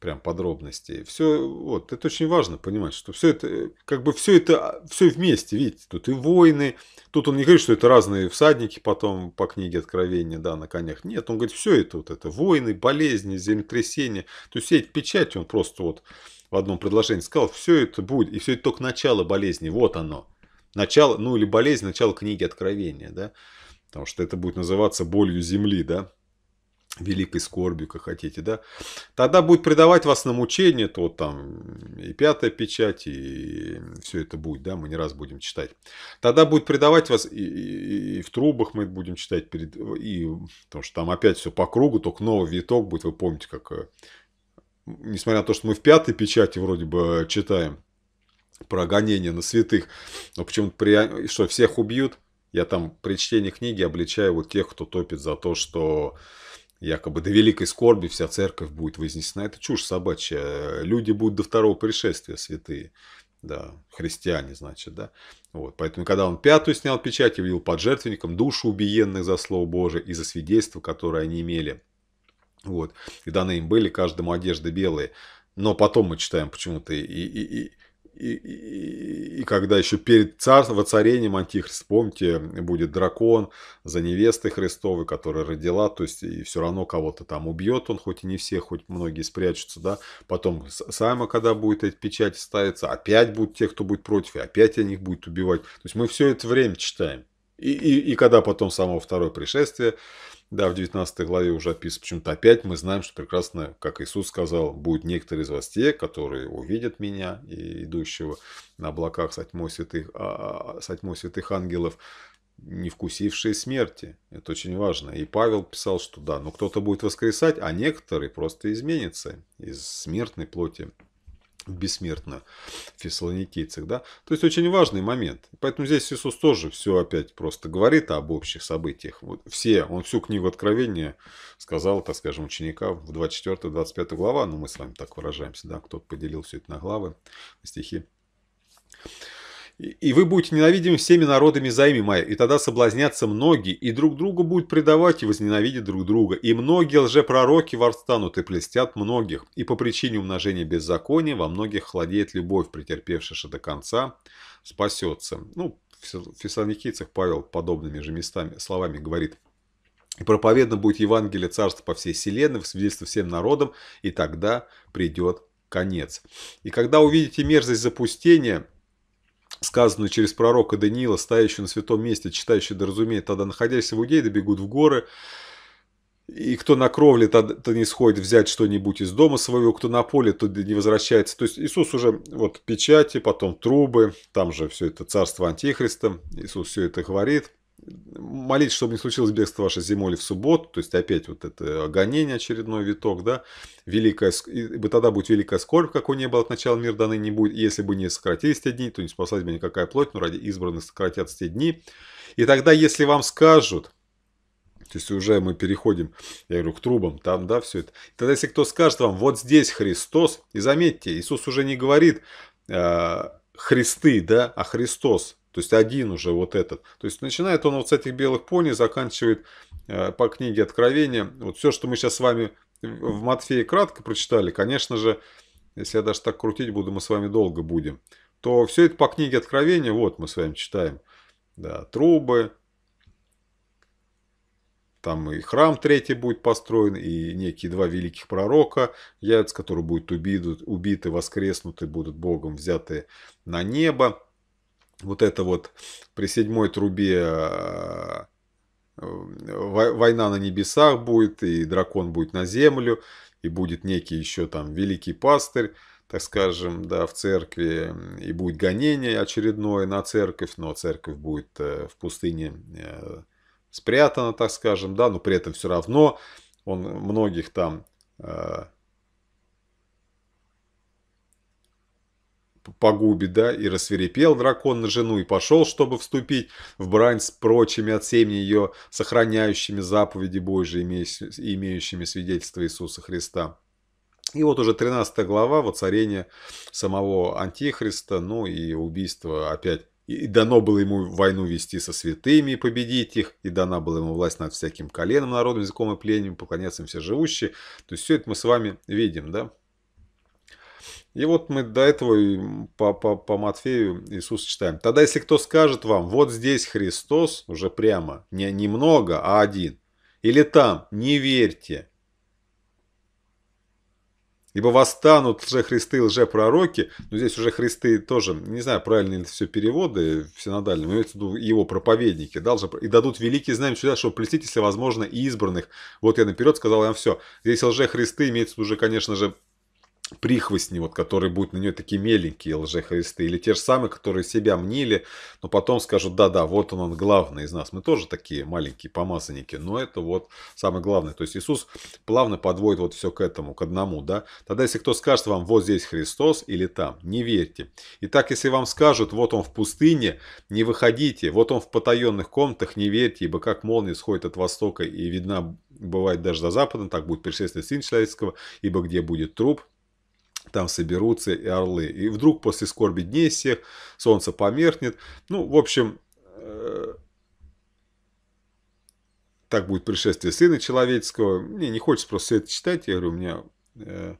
A: прям подробности. Все, вот, это очень важно понимать, что все это, как бы все это, все вместе, видите, тут и войны, тут он не говорит, что это разные всадники потом по книге Откровения, да, на конях. Нет, он говорит, все это вот это, войны, болезни, землетрясения, то есть все эти печати он просто вот в одном предложении сказал, все это будет, и все это только начало болезни, вот оно. Начало, ну или болезнь, начало книги Откровения, да. Потому что это будет называться болью земли, да? Великой скорбью, как хотите, да? Тогда будет предавать вас на мучение, то там и пятая печать, и все это будет, да? Мы не раз будем читать. Тогда будет предавать вас и, и, и в трубах мы будем читать, перед, и, потому что там опять все по кругу, только новый виток будет, вы помните, как... Э, несмотря на то, что мы в пятой печати вроде бы читаем, про гонение на святых. Но почему-то при... что всех убьют, я там при чтении книги обличаю вот тех, кто топит за то, что якобы до великой скорби вся церковь будет вознесена. Это чушь собачья. Люди будут до второго пришествия святые. Да, христиане, значит, да. Вот. Поэтому, когда он пятую снял печать, явил под жертвенником душу убиенных за Слово Божие и за свидетельство, которое они имели. Вот. И даны им были каждому одежды белые. Но потом мы читаем почему-то и, и, и, и, и, и когда еще перед царством, воцарением Антихрист, помните, будет дракон за невесты Христовой, которая родила, то есть и все равно кого-то там убьет он, хоть и не все, хоть многие спрячутся, да, потом сама когда будет эта печать ставиться, опять будут те, кто будет против, и опять они их будет убивать, то есть мы все это время читаем. И, и, и когда потом само второе пришествие, да, в 19 главе уже описано, почему-то опять мы знаем, что прекрасно, как Иисус сказал, будет некоторые из вас те, которые увидят меня, и идущего на облаках со тьмой святых, а, а, со тьмой святых ангелов, не вкусившие смерти. Это очень важно. И Павел писал, что да, но кто-то будет воскресать, а некоторые просто изменятся из смертной плоти бессмертно в фессалоникийцах. Да? То есть очень важный момент. Поэтому здесь Иисус тоже все опять просто говорит об общих событиях. Вот все, он всю книгу Откровения сказал, так скажем, ученика в 24-25 глава, но ну, мы с вами так выражаемся, да, кто поделил все это на главы, на стихи. И вы будете ненавидимы всеми народами за имя и тогда соблазнятся многие, и друг друга будут предавать и возненавидеть друг друга. И многие лжепророки восстанут и плестят многих, и по причине умножения беззакония во многих хладеет любовь, претерпевшая до конца, спасется». Ну, в Фессалоникийцах Павел подобными же местами, словами говорит и проповедно будет Евангелие Царства по всей вселенной, в свидетельство всем народам, и тогда придет конец. И когда увидите мерзость запустения, сказанную через пророка Даниила, стоящую на святом месте, читающий да разумеет, тогда находясь в Иудее, добегут в горы, и кто на кровле, то, то не сходит взять что-нибудь из дома своего, кто на поле, то не возвращается. То есть Иисус уже вот печати, потом трубы, там же все это царство Антихриста, Иисус все это говорит – молитесь, чтобы не случилось бегство ваше зимой или в субботу, то есть опять вот это гонение, очередной виток, да, великая, ибо тогда будет великая скорбь, какой не было от начала мира даны не будет, если бы не сократились те дни, то не спаслась бы никакая плоть, но ради избранных сократятся те дни. И тогда, если вам скажут, то есть уже мы переходим, я говорю, к трубам, там, да, все это. Тогда если кто скажет вам, вот здесь Христос, и заметьте, Иисус уже не говорит э, Христы, да, а Христос. То есть один уже вот этот. То есть начинает он вот с этих белых пони, заканчивает э, по книге Откровения. Вот все, что мы сейчас с вами в Матфея кратко прочитали, конечно же, если я даже так крутить буду, мы с вами долго будем. То все это по книге Откровения, вот мы с вами читаем. Да, трубы, там и храм третий будет построен, и некие два великих пророка, яйца, которые будут убиты, убиты воскреснуты, будут Богом взяты на небо вот это вот при седьмой трубе э, э, война на небесах будет, и дракон будет на землю, и будет некий еще там великий пастырь, так скажем, да, в церкви, и будет гонение очередное на церковь, но церковь будет э, в пустыне спрятана, так скажем, да, но при этом все равно он многих там погубит, да, и рассверепел дракон на жену и пошел, чтобы вступить в брань с прочими от семьи ее, сохраняющими заповеди Божьи, имеющими свидетельство Иисуса Христа. И вот уже 13 глава, воцарение самого Антихриста, ну и убийство опять. И дано было ему войну вести со святыми и победить их, и дана была ему власть над всяким коленом, народом, языком и племенем, поклоняться им все живущие. То есть все это мы с вами видим, да? И вот мы до этого по, по, по Матфею Иисус читаем. Тогда если кто скажет вам, вот здесь Христос, уже прямо, не, не много, а один, или там, не верьте, Ибо восстанут лжехристы и лжепророки. Но здесь уже христы тоже, не знаю, правильно ли все переводы все синодальные, имеется в виду его проповедники. Да, лжепро... И дадут великие знамя сюда, чтобы плетите, если возможно, и избранных. Вот я наперед сказал вам все. Здесь лжехристы имеется уже, конечно же, прихвостни, вот, которые будут на нее такие меленькие лжехристы, или те же самые, которые себя мнили, но потом скажут, да-да, вот он, он главный из нас. Мы тоже такие маленькие помазанники, но это вот самое главное. То есть Иисус плавно подводит вот все к этому, к одному, да. Тогда если кто скажет вам, вот здесь Христос или там, не верьте. Итак, если вам скажут, вот он в пустыне, не выходите, вот он в потаенных комнатах, не верьте, ибо как молния исходит от востока и видна бывает даже до запада, так будет пришествие Сына Человеческого, ибо где будет труп, там соберутся и орлы. И вдруг после скорби дней всех солнце померкнет. Ну, в общем, э, так будет пришествие Сына Человеческого. Мне не хочется просто это читать, я говорю, у меня... Э,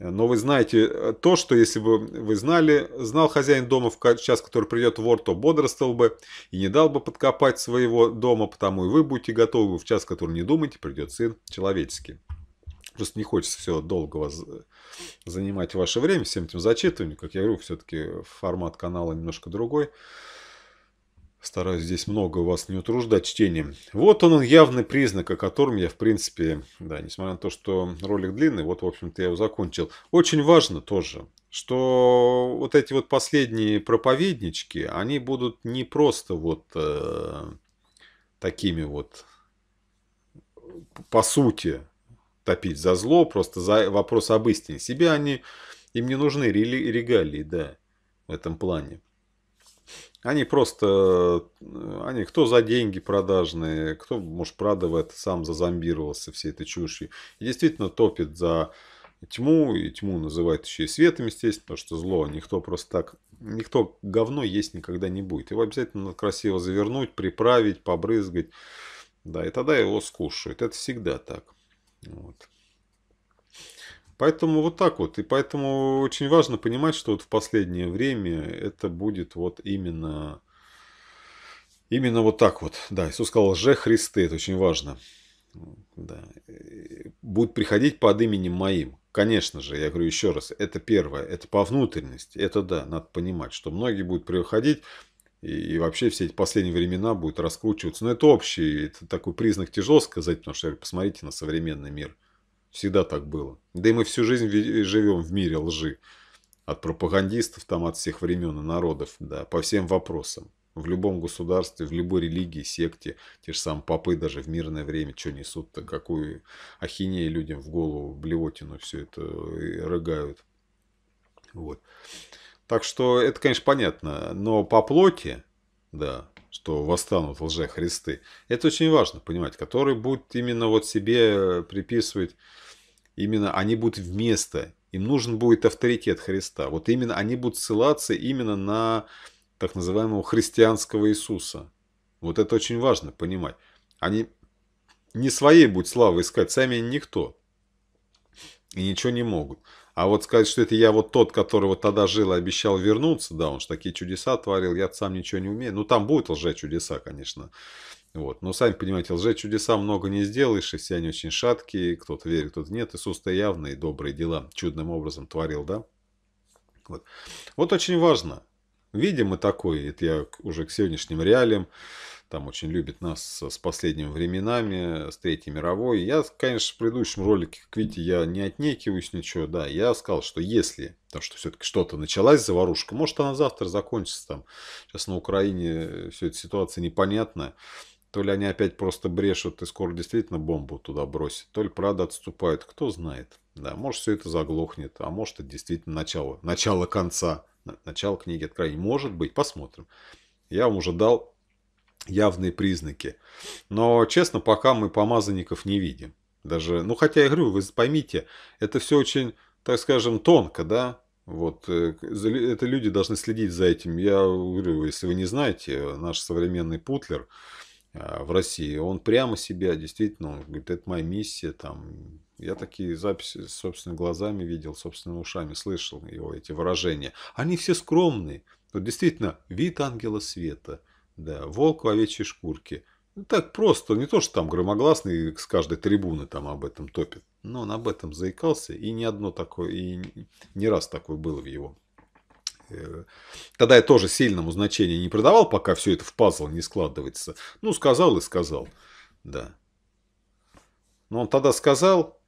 A: но вы знаете э, то, что если бы вы знали, знал хозяин дома в час, который придет вор, то бодрствовал бы и не дал бы подкопать своего дома, потому и вы будете готовы в час, который не думаете, придет сын человеческий. Просто не хочется все долго вас занимать ваше время всем этим зачитыванием. Как я говорю, все-таки формат канала немножко другой. Стараюсь здесь много у вас не утруждать чтением. Вот он, он явный признак, о котором я, в принципе, да, несмотря на то, что ролик длинный, вот, в общем-то, я его закончил. Очень важно тоже, что вот эти вот последние проповеднички, они будут не просто вот э, такими вот, по сути, топить за зло, просто за вопрос об истине. Себе они, им не нужны регалии, да, в этом плане. Они просто, э, они кто за деньги продажные, кто, может, Прадова это сам зазомбировался всей этой чушью. И действительно топит за тьму, и тьму называют еще и светом, естественно, потому что зло. Никто просто так, никто говно есть никогда не будет. Его обязательно надо красиво завернуть, приправить, побрызгать. Да, и тогда его скушают. Это всегда так. Вот. Поэтому вот так вот. И поэтому очень важно понимать, что вот в последнее время это будет вот именно, именно вот так вот. Да, Иисус сказал, же Христы, это очень важно. Да. Будут приходить под именем моим. Конечно же, я говорю еще раз, это первое, это по внутренности, это да, надо понимать, что многие будут приходить и, вообще все эти последние времена будут раскручиваться. Но это общий, это такой признак тяжело сказать, потому что посмотрите на современный мир. Всегда так было. Да и мы всю жизнь живем в мире лжи. От пропагандистов, там от всех времен и народов, да, по всем вопросам. В любом государстве, в любой религии, секте, те же самые попы даже в мирное время, что несут-то, какую ахинею людям в голову, блевотину все это э, рыгают. Вот. Так что это, конечно, понятно. Но по плоти, да, что восстанут лже-христы, это очень важно понимать, которые будут именно вот себе приписывать, именно они будут вместо, им нужен будет авторитет Христа. Вот именно они будут ссылаться именно на так называемого христианского Иисуса. Вот это очень важно понимать. Они не своей будут славы искать, сами никто. И ничего не могут. А вот сказать, что это я вот тот, которого тогда жил и обещал вернуться, да, он же такие чудеса творил, я сам ничего не умею. Ну, там будут лже-чудеса, конечно. Вот. Но сами понимаете, лже-чудеса много не сделаешь, и все они очень шаткие, кто-то верит, кто-то нет. Иисус-то явные добрые дела чудным образом творил, да? Вот, вот очень важно. Видим мы такое, это я уже к сегодняшним реалиям, там очень любит нас с последними временами, с Третьей мировой. Я, конечно, в предыдущем ролике, как видите, я не отнекиваюсь ничего, да, я сказал, что если, потому что все-таки что-то началась заварушка, может она завтра закончится там, сейчас на Украине все эта ситуация непонятная, то ли они опять просто брешут и скоро действительно бомбу туда бросят, то ли правда отступают, кто знает. Да, может все это заглохнет, а может это действительно начало, начало конца, начало книги откровений. Может быть, посмотрим. Я вам уже дал явные признаки. Но, честно, пока мы помазанников не видим. Даже, ну, хотя я говорю, вы поймите, это все очень, так скажем, тонко, да? Вот, э, это люди должны следить за этим. Я говорю, если вы не знаете, наш современный Путлер а, в России, он прямо себя, действительно, он говорит, это моя миссия, там, я такие записи собственными глазами видел, собственными ушами слышал его эти выражения. Они все скромные. Вот действительно, вид ангела света – да, волк в овечьей шкурке. Ну, так просто, не то, что там громогласный с каждой трибуны там об этом топит. Но он об этом заикался, и не одно такое, и не раз такое было в его. Э, тогда я тоже сильному значения не придавал, пока все это в пазл не складывается. Ну, сказал и сказал, да. Но он тогда сказал,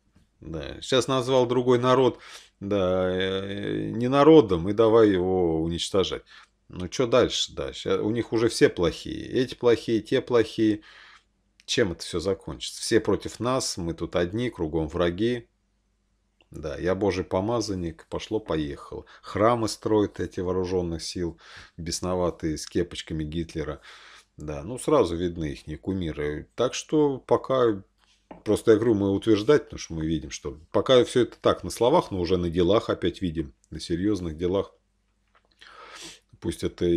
A: да, сейчас назвал другой народ, да, э, не народом, и давай его уничтожать. Ну что дальше, дальше? Э, у них уже все плохие. Эти плохие, те плохие. Чем это все закончится? Все против нас, мы тут одни, кругом враги. Да, я божий помазанник, пошло-поехало. Храмы строят эти вооруженных сил, бесноватые, с кепочками Гитлера. Да, ну сразу видны их не кумиры. Так что пока, просто я говорю, мы утверждать, потому что мы видим, что пока все это так на словах, но уже на делах опять видим, на серьезных делах. Пусть это и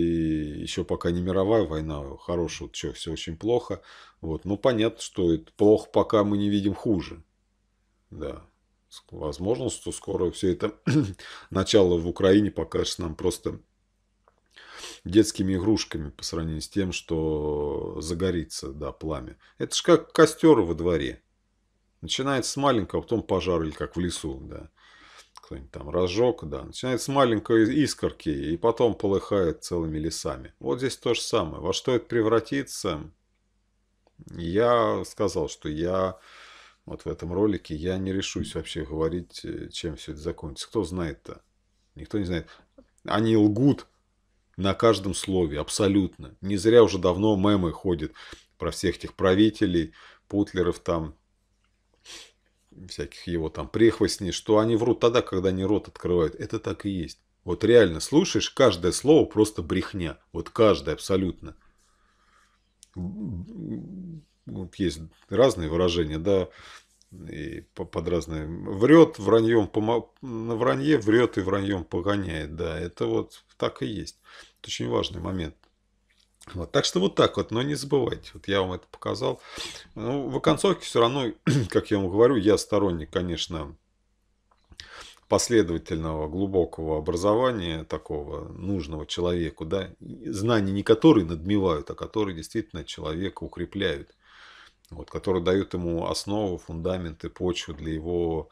A: еще пока не мировая война, хорошая, вот что, все очень плохо. Вот. Но ну, понятно, что это плохо, пока мы не видим хуже. Да. Возможно, что скоро все это начало в Украине покажется нам просто детскими игрушками по сравнению с тем, что загорится, да, пламя. Это же как костер во дворе. Начинается с маленького, а потом пожар или как в лесу, да кто-нибудь там разжег, да, начинает с маленькой искорки и потом полыхает целыми лесами. Вот здесь то же самое. Во что это превратится? Я сказал, что я вот в этом ролике, я не решусь вообще говорить, э, чем все это закончится. Кто знает-то? Никто не знает. Они лгут на каждом слове, абсолютно. Не зря уже давно мемы ходят про всех этих правителей, путлеров там, всяких его там прихвостней, что они врут тогда, когда они рот открывают. Это так и есть. Вот реально слушаешь, каждое слово просто брехня. Вот каждое абсолютно. Вот есть разные выражения, да, и под разные. Врет враньем, помо... на вранье врет и враньем погоняет, да, это вот так и есть. Это очень важный момент. Вот, так что вот так вот, но не забывайте, вот я вам это показал. Ну, в оконцовке все равно, как я вам говорю, я сторонник, конечно, последовательного, глубокого образования, такого нужного человеку, да, знания не которые надмевают, а которые действительно человека укрепляют, вот, которые дают ему основу, фундаменты, почву для его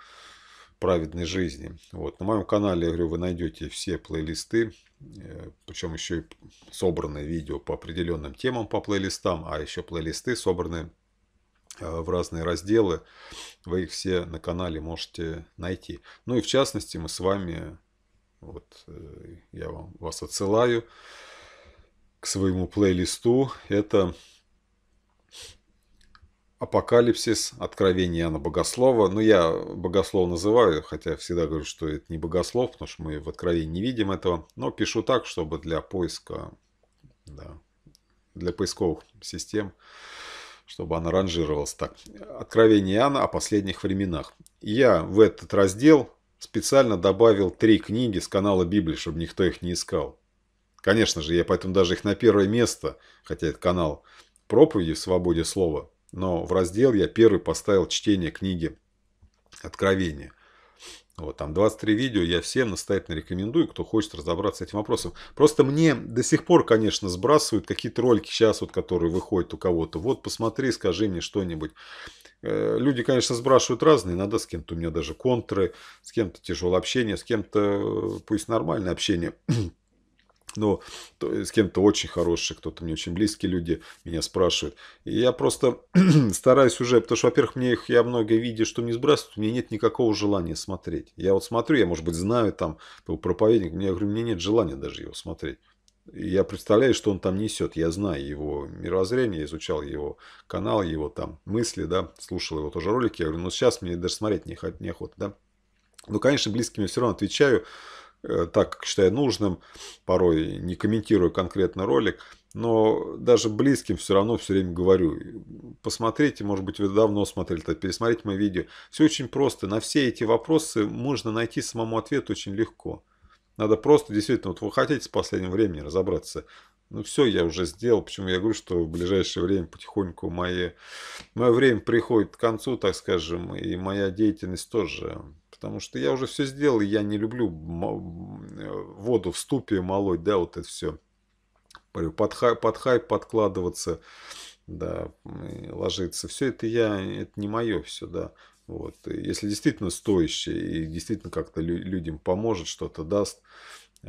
A: праведной жизни. Вот. На моем канале, я говорю, вы найдете все плейлисты Э, причем еще и собраны видео по определенным темам по плейлистам, а еще плейлисты собраны э, в разные разделы. Вы их все на канале можете найти. Ну и в частности мы с вами, вот э, я вам, вас отсылаю к своему плейлисту. Это Апокалипсис, Откровение Иоанна Богослова. Ну, я Богослов называю, хотя всегда говорю, что это не Богослов, потому что мы в Откровении не видим этого. Но пишу так, чтобы для поиска, да, для поисковых систем, чтобы она ранжировалась так. Откровение Иоанна о последних временах. Я в этот раздел специально добавил три книги с канала Библии, чтобы никто их не искал. Конечно же, я поэтому даже их на первое место, хотя это канал проповеди в свободе слова – но в раздел я первый поставил чтение книги «Откровение». Вот, там 23 видео, я всем настоятельно рекомендую, кто хочет разобраться с этим вопросом. Просто мне до сих пор, конечно, сбрасывают какие-то ролики сейчас, вот, которые выходят у кого-то. Вот, посмотри, скажи мне что-нибудь. Э, люди, конечно, сбрасывают разные, иногда с кем-то у меня даже контры, с кем-то тяжелое общение, с кем-то э, пусть нормальное общение. но ну, с кем-то очень хорошие, кто-то мне очень близкие люди меня спрашивают. И я просто стараюсь уже, потому что, во-первых, мне их, я много видео, что мне сбрасывают, у меня нет никакого желания смотреть. Я вот смотрю, я, может быть, знаю там был проповедник, мне, я говорю, мне нет желания даже его смотреть. Я представляю, что он там несет. Я знаю его мировоззрение, изучал его канал, его там мысли, да, слушал его тоже ролики. Я говорю, ну сейчас мне даже смотреть неохота, неохота да. Ну, конечно, близкими все равно отвечаю. Э, так, как считаю нужным, порой не комментирую конкретно ролик, но даже близким все равно все время говорю. Посмотрите, может быть, вы давно смотрели, пересмотрите мои видео. Все очень просто. На все эти вопросы можно найти самому ответ очень легко. Надо просто, действительно, вот вы хотите в последнее время разобраться. Ну все, я уже сделал. Почему я говорю, что в ближайшее время потихоньку мое мое время приходит к концу, так скажем, и моя деятельность тоже Потому что я уже все сделал, и я не люблю э, воду в ступе молоть, да, вот это все. Под, хай, под хайп подкладываться, да, ложиться. Все это я, это не мое все, да. Вот. Если действительно стоящее и действительно как-то людям поможет, что-то даст,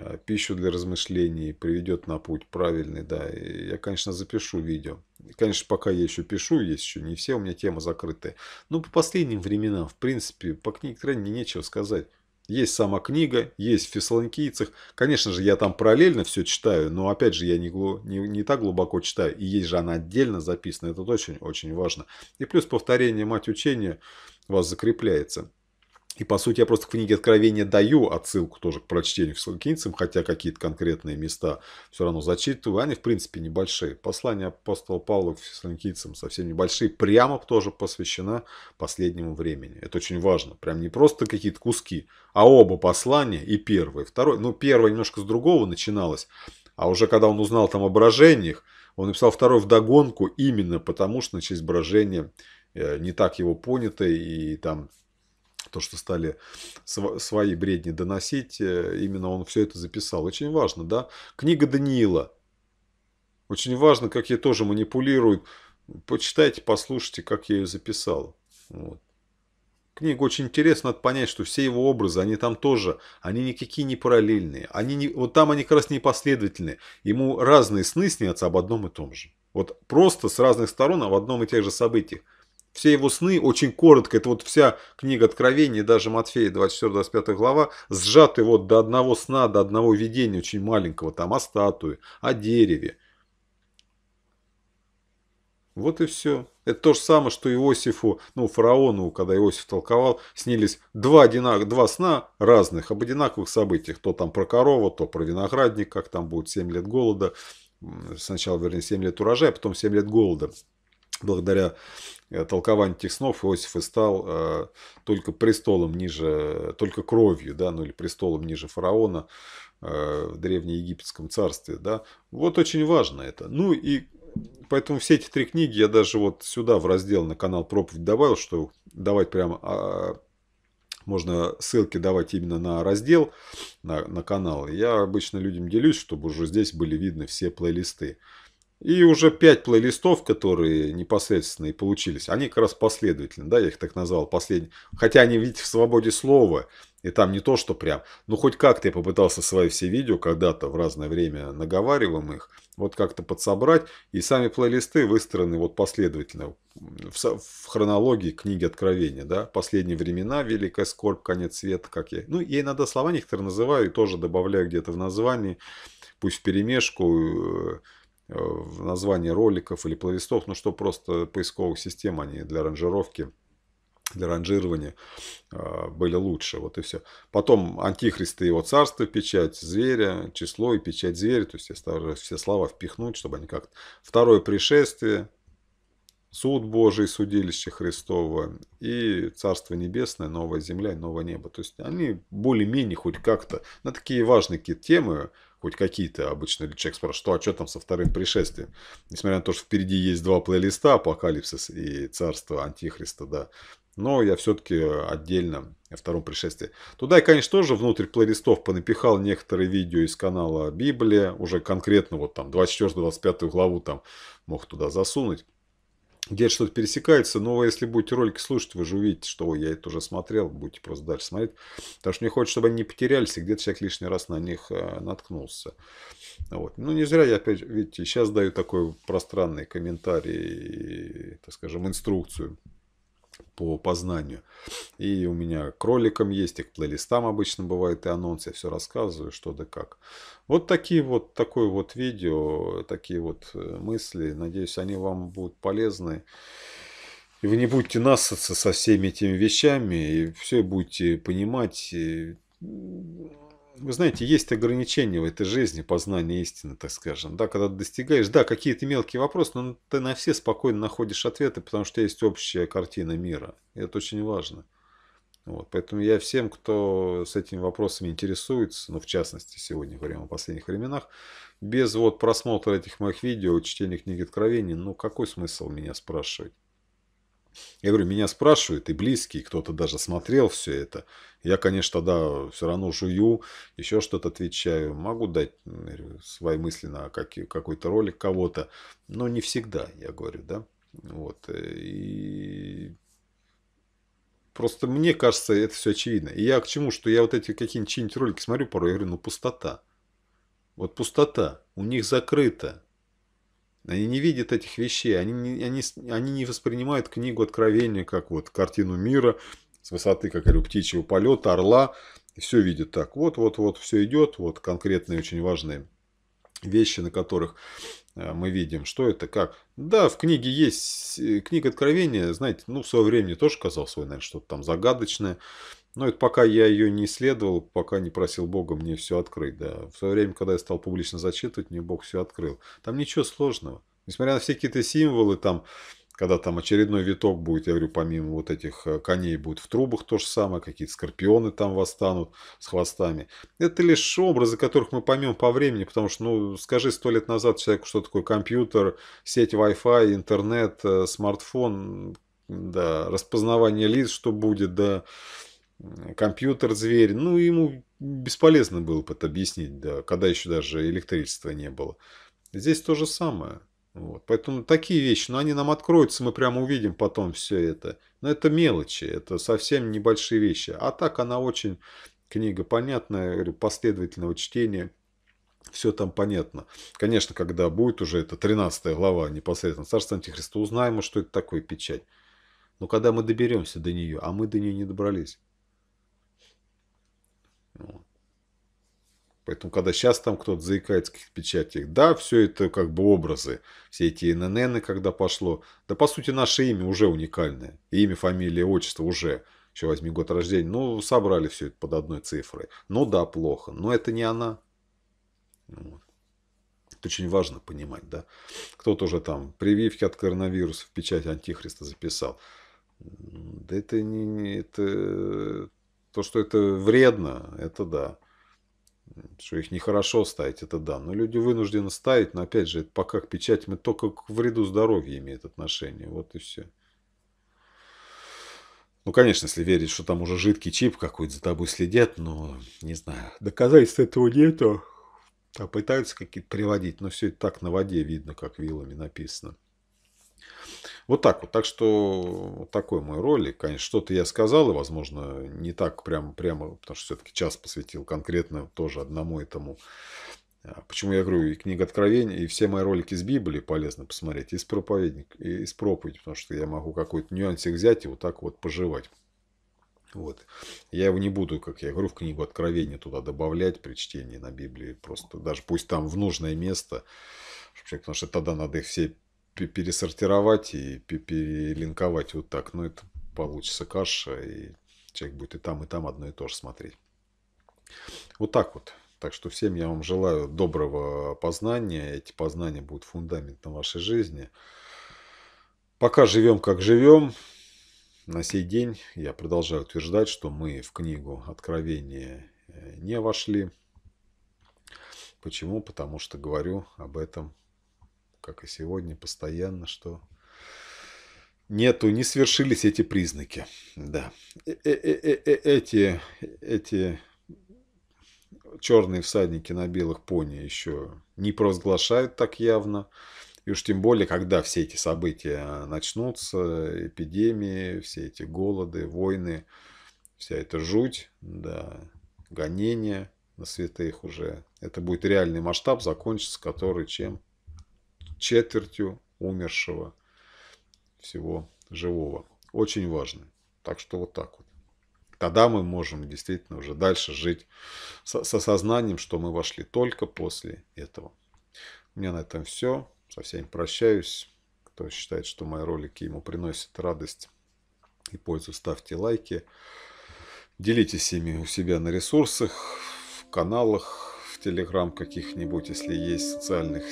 A: Э, пищу для размышлений, приведет на путь правильный, да. И я, конечно, запишу видео. И, конечно, пока я еще пишу, есть еще не все у меня темы закрытые. Но по последним временам, в принципе, по книге крайне нечего сказать. Есть сама книга, есть в фессалоникийцах. Конечно же, я там параллельно все читаю, но опять же, я не, глу, не, не так глубоко читаю. И есть же она отдельно записана, это очень-очень важно. И плюс повторение мать учения у вас закрепляется. И по сути я просто в книге Откровения даю отсылку тоже к прочтению фессалоникийцам, хотя какие-то конкретные места все равно зачитываю. Они в принципе небольшие. Послание апостола Павла к фессалоникийцам совсем небольшие. Прямо тоже посвящено последнему времени. Это очень важно. Прям не просто какие-то куски, а оба послания и первое, и второе. Ну первое немножко с другого начиналось. А уже когда он узнал там о брожениях, он написал второй вдогонку именно потому, что на честь брожения э, не так его понято и там то, что стали свои бредни доносить, э, именно он все это записал. Очень важно, да? Книга Даниила. Очень важно, как ей тоже манипулируют. Почитайте, послушайте, как я ее записал. Вот. Книга очень интересна, надо понять, что все его образы, они там тоже, они никакие не параллельные. Они не, вот там они как раз не Ему разные сны снятся об одном и том же. Вот просто с разных сторон, а в одном и тех же событиях все его сны очень коротко. Это вот вся книга Откровений, даже Матфея, 24-25 глава, сжаты вот до одного сна, до одного видения очень маленького. Там о статуе, о дереве. Вот и все. Это то же самое, что Иосифу, ну, фараону, когда Иосиф толковал, снились два, одинак... два сна разных об одинаковых событиях. То там про корову, то про виноградник, как там будет 7 лет голода. Сначала, вернее, 7 лет урожая, а потом 7 лет голода благодаря э, толкованию этих снов Иосиф и стал э, только престолом ниже, только кровью, да, ну или престолом ниже фараона э, в древнеегипетском царстве, да. Вот очень важно это. Ну и поэтому все эти три книги я даже вот сюда в раздел на канал проповедь добавил, что давать прямо а, можно ссылки давать именно на раздел, на, на канал. Я обычно людям делюсь, чтобы уже здесь были видны все плейлисты. И уже пять плейлистов, которые непосредственно и получились, они как раз последовательны, да, я их так назвал, последний. Хотя они, видите, в свободе слова, и там не то, что прям. Ну, хоть как-то я попытался свои все видео когда-то в разное время наговариваем их, вот как-то подсобрать. И сами плейлисты выстроены вот последовательно в, в хронологии книги Откровения, да. «Последние времена», «Великая скорбь», «Конец света», как я. Ну, я иногда слова некоторые называю и тоже добавляю где-то в названии, пусть в перемешку, э, Э, в названии роликов или плейлистов, ну что просто поисковых систем они а для ранжировки для ранжирования а, были лучше. Вот и все. Потом Антихрист и его царство, печать зверя, число и печать зверя. То есть я стараюсь все слова впихнуть, чтобы они как-то... Второе пришествие, суд Божий, судилище Христово и Царство Небесное, Новая Земля и Новое Небо. То есть они более-менее хоть как-то на такие важные какие темы, хоть какие-то обычно человек спрашивает, что, а что там со вторым пришествием? Несмотря на то, что впереди есть два плейлиста, Апокалипсис и Царство Антихриста, да. Но я все-таки отдельно о втором пришествии. Туда я, конечно, тоже внутрь плейлистов понапихал некоторые видео из канала Библия. Уже конкретно вот там 24-25 главу там мог туда засунуть где-то что-то пересекается, но если будете ролики слушать, вы же увидите, что Ой, я это уже смотрел, будете просто дальше смотреть. Потому что мне хочется, чтобы они не потерялись, и где-то человек лишний раз на них э, наткнулся. Вот. Ну, не зря я опять, видите, сейчас даю такой пространный комментарий, так скажем, инструкцию по познанию. И у меня к есть, и к плейлистам обычно бывает, и анонсы. Я все рассказываю, что да как. Вот такие вот, такое вот видео, такие вот э, мысли. Надеюсь, они вам будут полезны. И вы не будете насаться со всеми этими вещами, и все будете понимать. И вы знаете, есть ограничения в этой жизни, познание истины, так скажем. Да, когда ты достигаешь, да, какие-то мелкие вопросы, но ты на все спокойно находишь ответы, потому что есть общая картина мира. И это очень важно. Вот, поэтому я всем, кто с этими вопросами интересуется, ну, в частности, сегодня говорим о последних временах, без вот просмотра этих моих видео, чтения книги откровений, ну, какой смысл меня спрашивать? Я говорю, меня спрашивают и близкие, кто-то даже смотрел все это. Я, конечно, да, все равно жую, еще что-то отвечаю. Могу дать свои мысли на какой-то ролик кого-то, но не всегда, я говорю, да. Вот. Э, и Просто мне кажется, это все очевидно. И я к чему, что я вот эти какие-нибудь ролики смотрю порой, я говорю, ну пустота. Вот пустота. У них закрыто. Они не видят этих вещей, они не, они, они не воспринимают книгу Откровения как вот картину мира с высоты, как говорю, птичьего полета, орла. И все видят так. Вот-вот-вот все идет, вот конкретные очень важные вещи, на которых э, мы видим, что это, как. Да, в книге есть, э, книга Откровения, знаете, ну, в свое время тоже казалось, наверное, что-то там загадочное. Но ну, это пока я ее не исследовал, пока не просил Бога мне все открыть. Да. В свое время, когда я стал публично зачитывать, мне Бог все открыл. Там ничего сложного. Несмотря на все какие-то символы, там, когда там очередной виток будет, я говорю, помимо вот этих э, коней будет в трубах то же самое, какие-то скорпионы там восстанут с хвостами. Это лишь образы, которых мы поймем по времени, потому что, ну, скажи сто лет назад человеку, что такое компьютер, сеть Wi-Fi, интернет, э, смартфон, да, распознавание лиц, что будет, да, компьютер-зверь. Ну, ему бесполезно было бы это объяснить, да, когда еще даже электричества не было. Здесь то же самое. Вот. Поэтому такие вещи, но ну, они нам откроются, мы прямо увидим потом все это. Но это мелочи, это совсем небольшие вещи. А так она очень, книга понятная, говорю, последовательного чтения, все там понятно. Конечно, когда будет уже эта 13 глава непосредственно Царство Антихриста, узнаем, что это такое печать. Но когда мы доберемся до нее, а мы до нее не добрались. Поэтому, когда сейчас там кто-то заикается в печатях, да, все это как бы образы, все эти ННН, когда пошло, да, по сути, наше имя уже уникальное, имя, фамилия, отчество уже, еще возьми год рождения, ну, собрали все это под одной цифрой, ну, да, плохо, но это не она. Вот. Это очень важно понимать, да. Кто-то уже там прививки от коронавируса в печать Антихриста записал. Да это не, не это то, что это вредно, это да. Что их нехорошо ставить, это да. Но люди вынуждены ставить, но опять же, это пока к печати, мы только к вреду здоровья имеет отношение. Вот и все. Ну, конечно, если верить, что там уже жидкий чип какой-то за тобой следят, но не знаю. Доказательств этого нету. А пытаются какие-то приводить, но все это так на воде видно, как вилами написано. Вот так вот. Так что вот такой мой ролик. Конечно, что-то я сказал, и, возможно, не так прям, прямо, потому что все-таки час посвятил конкретно тоже одному этому. А почему я говорю, и книга Откровения, и все мои ролики из Библии полезно посмотреть, из проповедник, и из проповеди, потому что я могу какой-то нюансик взять и вот так вот пожевать. Вот. Я его не буду, как я говорю, в книгу Откровения туда добавлять при чтении на Библии. Просто даже пусть там в нужное место, потому что тогда надо их все пересортировать и перелинковать вот так. Но это получится каша, и человек будет и там, и там одно и то же смотреть. Вот так вот. Так что всем я вам желаю доброго познания. Эти познания будут фундаментом вашей жизни. Пока живем, как живем, на сей день я продолжаю утверждать, что мы в книгу Откровения не вошли. Почему? Потому что говорю об этом как и сегодня, постоянно, что нету, не свершились эти признаки. Да. Э, э, э, эти, эти черные всадники на белых пони еще не провозглашают так явно. И уж тем более, когда все эти события начнутся, эпидемии, все эти голоды, войны, вся эта жуть, да, гонения на святых уже. Это будет реальный масштаб, закончится который чем? четвертью умершего всего живого. Очень важно. Так что вот так вот. Тогда мы можем действительно уже дальше жить с, с осознанием, что мы вошли только после этого. У меня на этом все. Со всеми прощаюсь. Кто считает, что мои ролики ему приносят радость и пользу, ставьте лайки. Делитесь ими у себя на ресурсах, в каналах, в телеграм каких-нибудь, если есть социальных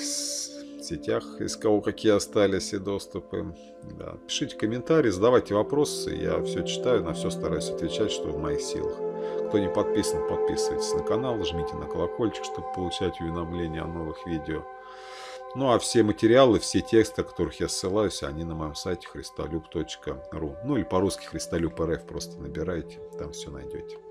A: сетях, из кого какие остались и доступы. Да. Пишите комментарии, задавайте вопросы, я все читаю, на все стараюсь отвечать, что в моих силах. Кто не подписан, подписывайтесь на канал, жмите на колокольчик, чтобы получать уведомления о новых видео. Ну а все материалы, все тексты, о которых я ссылаюсь, они на моем сайте христолюб.ру. Ну или по-русски христолюб.рф просто набирайте, там все найдете.